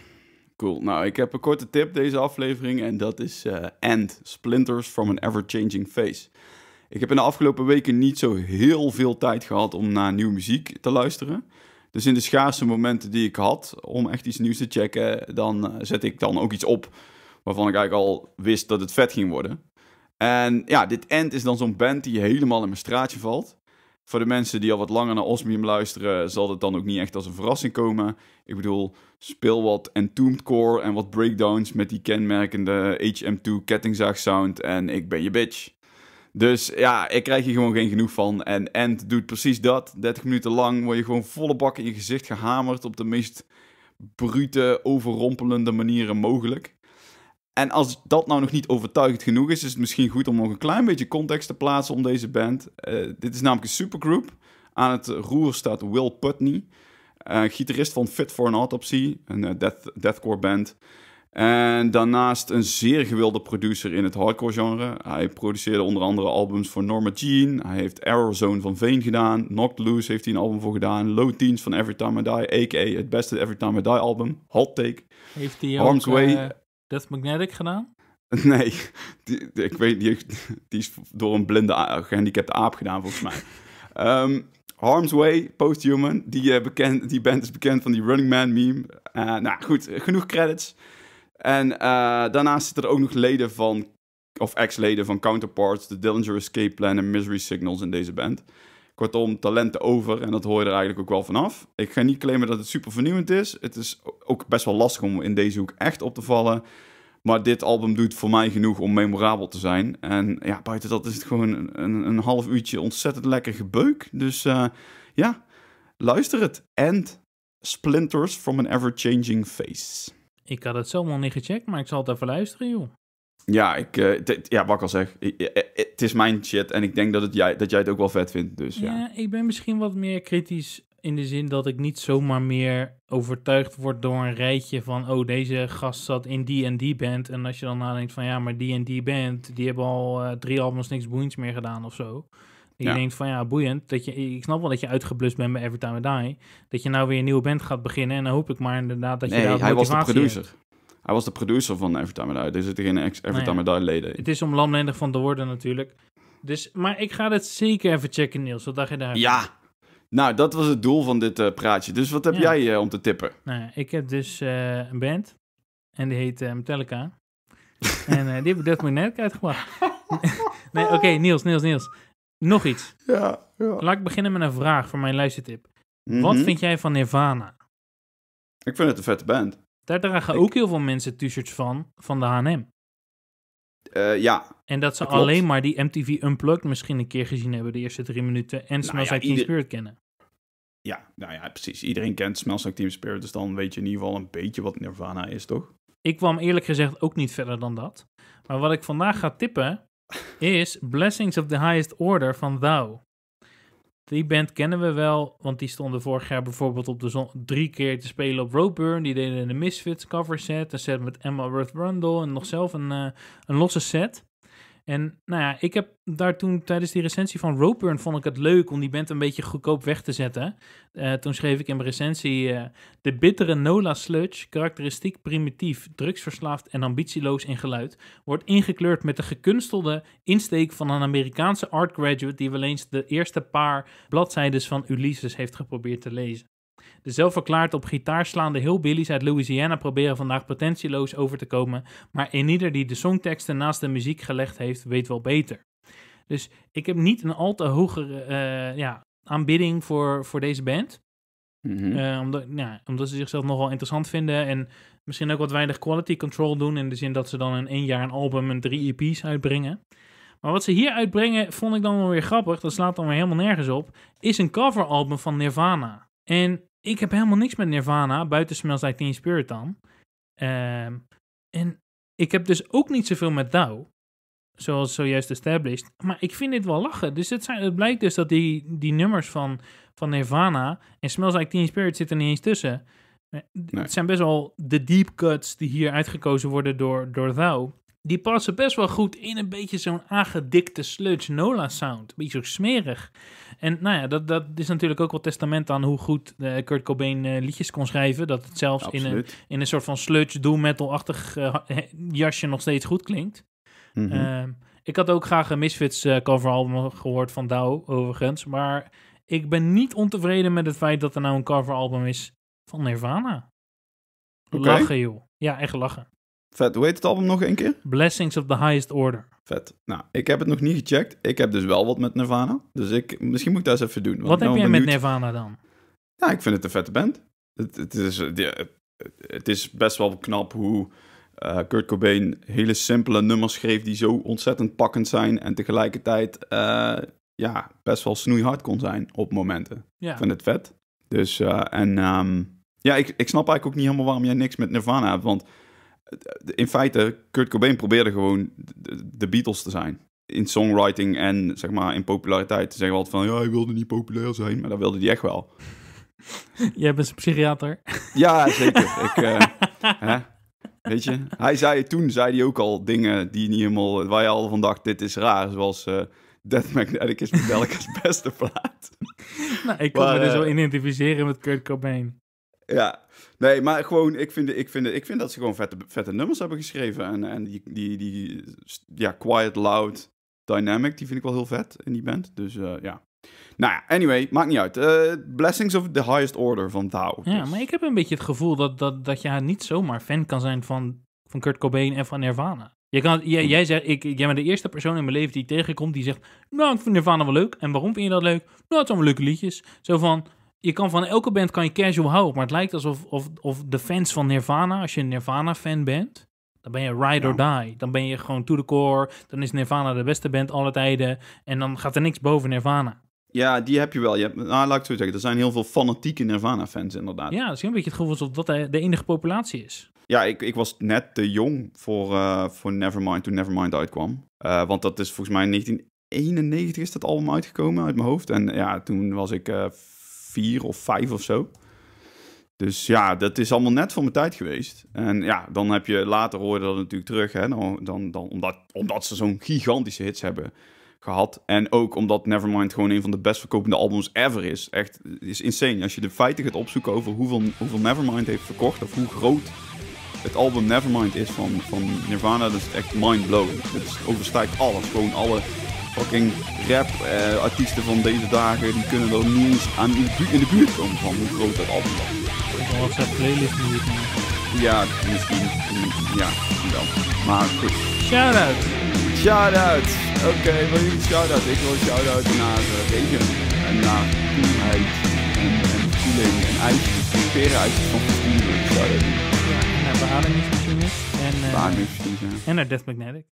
Cool. Nou, ik heb een korte tip deze aflevering. En dat is End, Splinters from an Ever-Changing Face. Ik heb in de afgelopen weken niet zo heel veel tijd gehad om naar nieuwe muziek te luisteren. Dus in de schaarse momenten die ik had om echt iets nieuws te checken, dan eh, zet ik dan ook iets op waarvan ik eigenlijk al wist dat het vet ging worden. En ja, dit End is dan zo'n band die helemaal in mijn straatje valt. Voor de mensen die al wat langer naar Osmium luisteren, zal het dan ook niet echt als een verrassing komen. Ik bedoel, speel wat Entombed Core en wat breakdowns met die kenmerkende HM2 kettingzaag sound en ik ben je bitch. Dus ja, ik krijg hier gewoon geen genoeg van. En End doet precies dat. 30 minuten lang word je gewoon volle bak in je gezicht gehamerd op de meest brute, overrompelende manieren mogelijk. En als dat nou nog niet overtuigend genoeg is, is het misschien goed om nog een klein beetje context te plaatsen om deze band. Eh, dit is namelijk een supergroup. Aan het roer staat Will Putney, eh, gitarist van Fit for an Autopsy, een eh, death, deathcore band. En daarnaast een zeer gewilde producer in het hardcore genre. Hij produceerde onder andere albums voor Norma Jean. Hij heeft Error Zone van Veen gedaan. Knocked Loose heeft hij een album voor gedaan. Low Teens van Every Time I Die, a.k.a. het beste Every Time I Die album. Hot Take. Heeft hij ook uh, Death Magnetic gedaan? Nee, die, ik weet, niet. die is door een blinde gehandicapte aap gedaan volgens mij. Um, Harm's Way, Posthuman, die, eh, bekend, die band is bekend van die Running Man meme. Eh, nou goed, genoeg credits. En eh, daarnaast zitten er ook nog leden van, of ex-leden van Counterparts, The Dillinger Escape Plan en Misery Signals in deze band. Kortom, talenten over en dat hoor je er eigenlijk ook wel vanaf. Ik ga niet claimen dat het super vernieuwend is. Het is ook best wel lastig om in deze hoek echt op te vallen. Maar dit album doet voor mij genoeg om memorabel te zijn. En ja, buiten dat is het gewoon een, een half uurtje ontzettend lekker gebeuk. Dus eh, ja, luister het. And Splinters from an Ever-Changing Face. Ik had het zomaar niet gecheckt, maar ik zal het even luisteren, joh. Ja, ik, eh, ja wat ik al zeg. Het is mijn shit en ik denk dat, het jij, dat jij het ook wel vet vindt. Dus, ja, ja, ik ben misschien wat meer kritisch in de zin dat ik niet zomaar meer overtuigd word door een rijtje van... oh, deze gast zat in die en die band. En als je dan nadenkt van ja, maar die en die band... die hebben al uh, drie albums niks boeiends meer gedaan of zo. Je denkt van ja, boeiend. Dat je, ik snap wel dat je uitgeblust bent bij Every Time I Die. Dat je nou weer een nieuwe band gaat beginnen. En dan hoop ik maar inderdaad dat je nee, daar hij was de producer. Hij was de producer van Everytime Time I Die. Er zitten geen Every nou I Die leden Het is om lamlendig van te worden natuurlijk. Dus, maar ik ga het zeker even checken, Niels. Wat dacht je daar? Ja! Nou, dat was het doel van dit eh, praatje. Dus wat heb jij eh, om te tippen? Nou, ik heb dus eh, een band. En die heet Metallica. en die hebben me net uitgebracht. nee, oké, Niels, Niels, Niels. Nog iets. Ja, ja. Laat ik beginnen met een vraag voor mijn luistertip. Wat mhm. vind jij van Nirvana? Ik vind het een vette band. Daar dragen ook heel veel mensen t-shirts van, van de H&M. Eh, ja. En dat ze alleen maar die MTV Unplugged misschien een keer gezien hebben, de eerste drie minuten, en nou Smells Team Spirit kennen. Ja, nou ja, precies. Iedereen kent Smells Team Spirit, dus dan weet je in ieder geval een beetje wat Nirvana is, toch? Ik kwam eerlijk gezegd ook niet verder dan dat. Maar wat ik vandaag ga tippen, is Blessings of the Highest Order van Thou. Die band kennen we wel, want die stonden vorig jaar bijvoorbeeld op de zon drie keer te spelen op Roadburn. Die deden een Misfits cover set, een set met Emma Ruth Rundle en nog zelf een, eh, een losse set. En nou ja, ik heb daar toen tijdens die recensie van Roadburn vond ik het leuk om die band een beetje goedkoop weg te zetten. Eh, toen schreef ik in mijn recensie eh, de bittere Nola sludge, karakteristiek primitief, drugsverslaafd en ambitieloos in geluid, wordt ingekleurd met de gekunstelde insteek van een Amerikaanse art graduate die wel eens de eerste paar bladzijdes van Ulysses heeft geprobeerd te lezen. De zelfverklaard op gitaar slaande Billy's uit Louisiana proberen vandaag potentieloos over te komen, maar in ieder die de songteksten naast de muziek gelegd heeft, weet wel beter. Dus ik heb niet een al te hogere uh, ja, aanbidding voor, voor deze band. Mm omdat, ja, omdat ze zichzelf nogal interessant vinden en misschien ook wat weinig quality control doen. In de zin dat ze dan in één jaar een album en drie EP's uitbrengen. Maar wat ze hier uitbrengen, vond ik dan wel weer grappig. Dat slaat dan weer helemaal nergens op. Is een coveralbum van Nirvana. En ik heb helemaal niks met Nirvana, buiten Smells Like Teen Spirit dan. Ehm, en ik heb dus ook niet zoveel met Thou zoals zojuist established. Maar ik vind dit wel lachen. Dus het, blijkt dus dat die, die nummers van, van Nirvana en Smells Like Teen Spirit zitten niet eens tussen. Eh, het zijn best wel de deep cuts die hier uitgekozen worden door, door Thou. Die passen best wel goed in een beetje zo'n aangedikte Sludge Nola sound. Beetje zo smerig. En nou ja, dat, dat is natuurlijk ook wel testament aan hoe goed eh, Kurt Cobain eh, liedjes kon schrijven. Dat het zelfs in een, in een soort van sludge, doom metal-achtig eh, jasje nog steeds goed klinkt. Mhm. Ehm, ik had ook graag een Misfits coveralbum gehoord van Dow overigens. Maar ik ben niet ontevreden met het feit dat er nou een coveralbum is van Nirvana. Lachen, joh. Ja, echt lachen. Vet. Hoe heet het album nog een keer? Blessings of the Highest Order. Vet. Nou, ik heb het nog niet gecheckt. Ik heb dus wel wat met Nirvana. Dus ik, misschien moet ik dat eens even doen. Wat heb nou jij met Nirvana dan? Ja, ik vind het een vette band. Het, het, is, eh, eh, het is best wel knap hoe eh, Kurt Cobain hele simpele nummers schreef die zo ontzettend pakkend zijn en tegelijkertijd ja, best wel snoeihard kon zijn op momenten. Ik vind het vet. Dus, en ehm, ja, ik, ik snap eigenlijk ook niet helemaal waarom jij niks met Nirvana hebt, want in feite, Kurt Cobain probeerde gewoon de Beatles te zijn. In songwriting en zeg maar in populariteit. Ze zeggen altijd van, ja, hij wilde niet populair zijn, maar dat wilde hij echt wel. Jij bent een psychiater. Ja, zeker. Ik, eh, hè? Weet je, hij zei, toen zei hij ook al dingen die niet helemaal, waar je al van dacht, dit is raar. Zoals uh, Death Magnetic is Metallica's beste plaat. Nou, ik kon maar, me dus er eh, identificeren met Kurt Cobain. Ja, nee, maar gewoon, ik vind, ik vind, ik vind dat ze gewoon vette, vette nummers hebben geschreven. En, en die, die, die, ja, Quiet, Loud, Dynamic, die vind ik wel heel vet in die band. Dus eh, ja. Nou ja, anyway, maakt niet uit. Eh, blessings of the highest order van Thou. Ja, dus- maar ik heb een beetje het gevoel dat, dat, dat je niet zomaar fan kan zijn van, van Kurt Cobain en van Nirvana. Je kan, jij, hm. jij, zegt, ik, jij bent de eerste persoon in mijn leven die tegenkomt die zegt... Nou, ik vind Nirvana wel leuk. En waarom vind je dat leuk? Nou, het zijn wel leuke liedjes. Zo van, je kan van elke band kan je casual houden, maar het lijkt alsof of, of de fans van Nirvana, als je een Nirvana-fan bent, dan ben je ride or die. Dan ben je gewoon to the core. Dan is Nirvana de beste band alle tijden. En dan gaat er niks boven Nirvana. Ja, die heb je wel. Je hebt, nou, laat ik zo zeggen. Er zijn heel veel fanatieke Nirvana-fans inderdaad. Ja, het is een beetje het gevoel alsof dat de enige populatie is. Ja, ik, ik was net te jong voor, eh, voor Nevermind toen Nevermind uitkwam. Eh, want dat is volgens mij in 1991 is dat album uitgekomen uit mijn hoofd. En ja, toen was ik... Eh, vier of vijf of zo. Dus ja, dat is allemaal net voor mijn tijd geweest. En ja, dan heb je later hoorde dat natuurlijk terug. Hè? Dan, dan, omdat, omdat ze zo'n gigantische hits hebben gehad. En ook omdat Nevermind gewoon een van de best verkopende albums ever is. Echt, is insane. Als je de feiten gaat opzoeken over hoeveel, hoeveel Nevermind heeft verkocht... of hoe groot het album Nevermind is van, van Nirvana... dat is echt mind-blowing. Het overstijgt alles. Gewoon alle fucking rap eh, artiesten van deze dagen, die kunnen er niet eens aan in de, buurt, in de buurt komen van hoe groot dat album was. Of zijn playlist nu? Ja, misschien. Ja, misschien wel. Maar goed. Shout-out. Shout-out. Oké, okay, wil jullie shout-out? Ik wil shout-out naar uh, Regen en naar koelheid en, en koeling en ijsjes. Perenijsjes van Festival. Shout-out. Ja, naar Behaling En, uh, en naar Death Magnetic.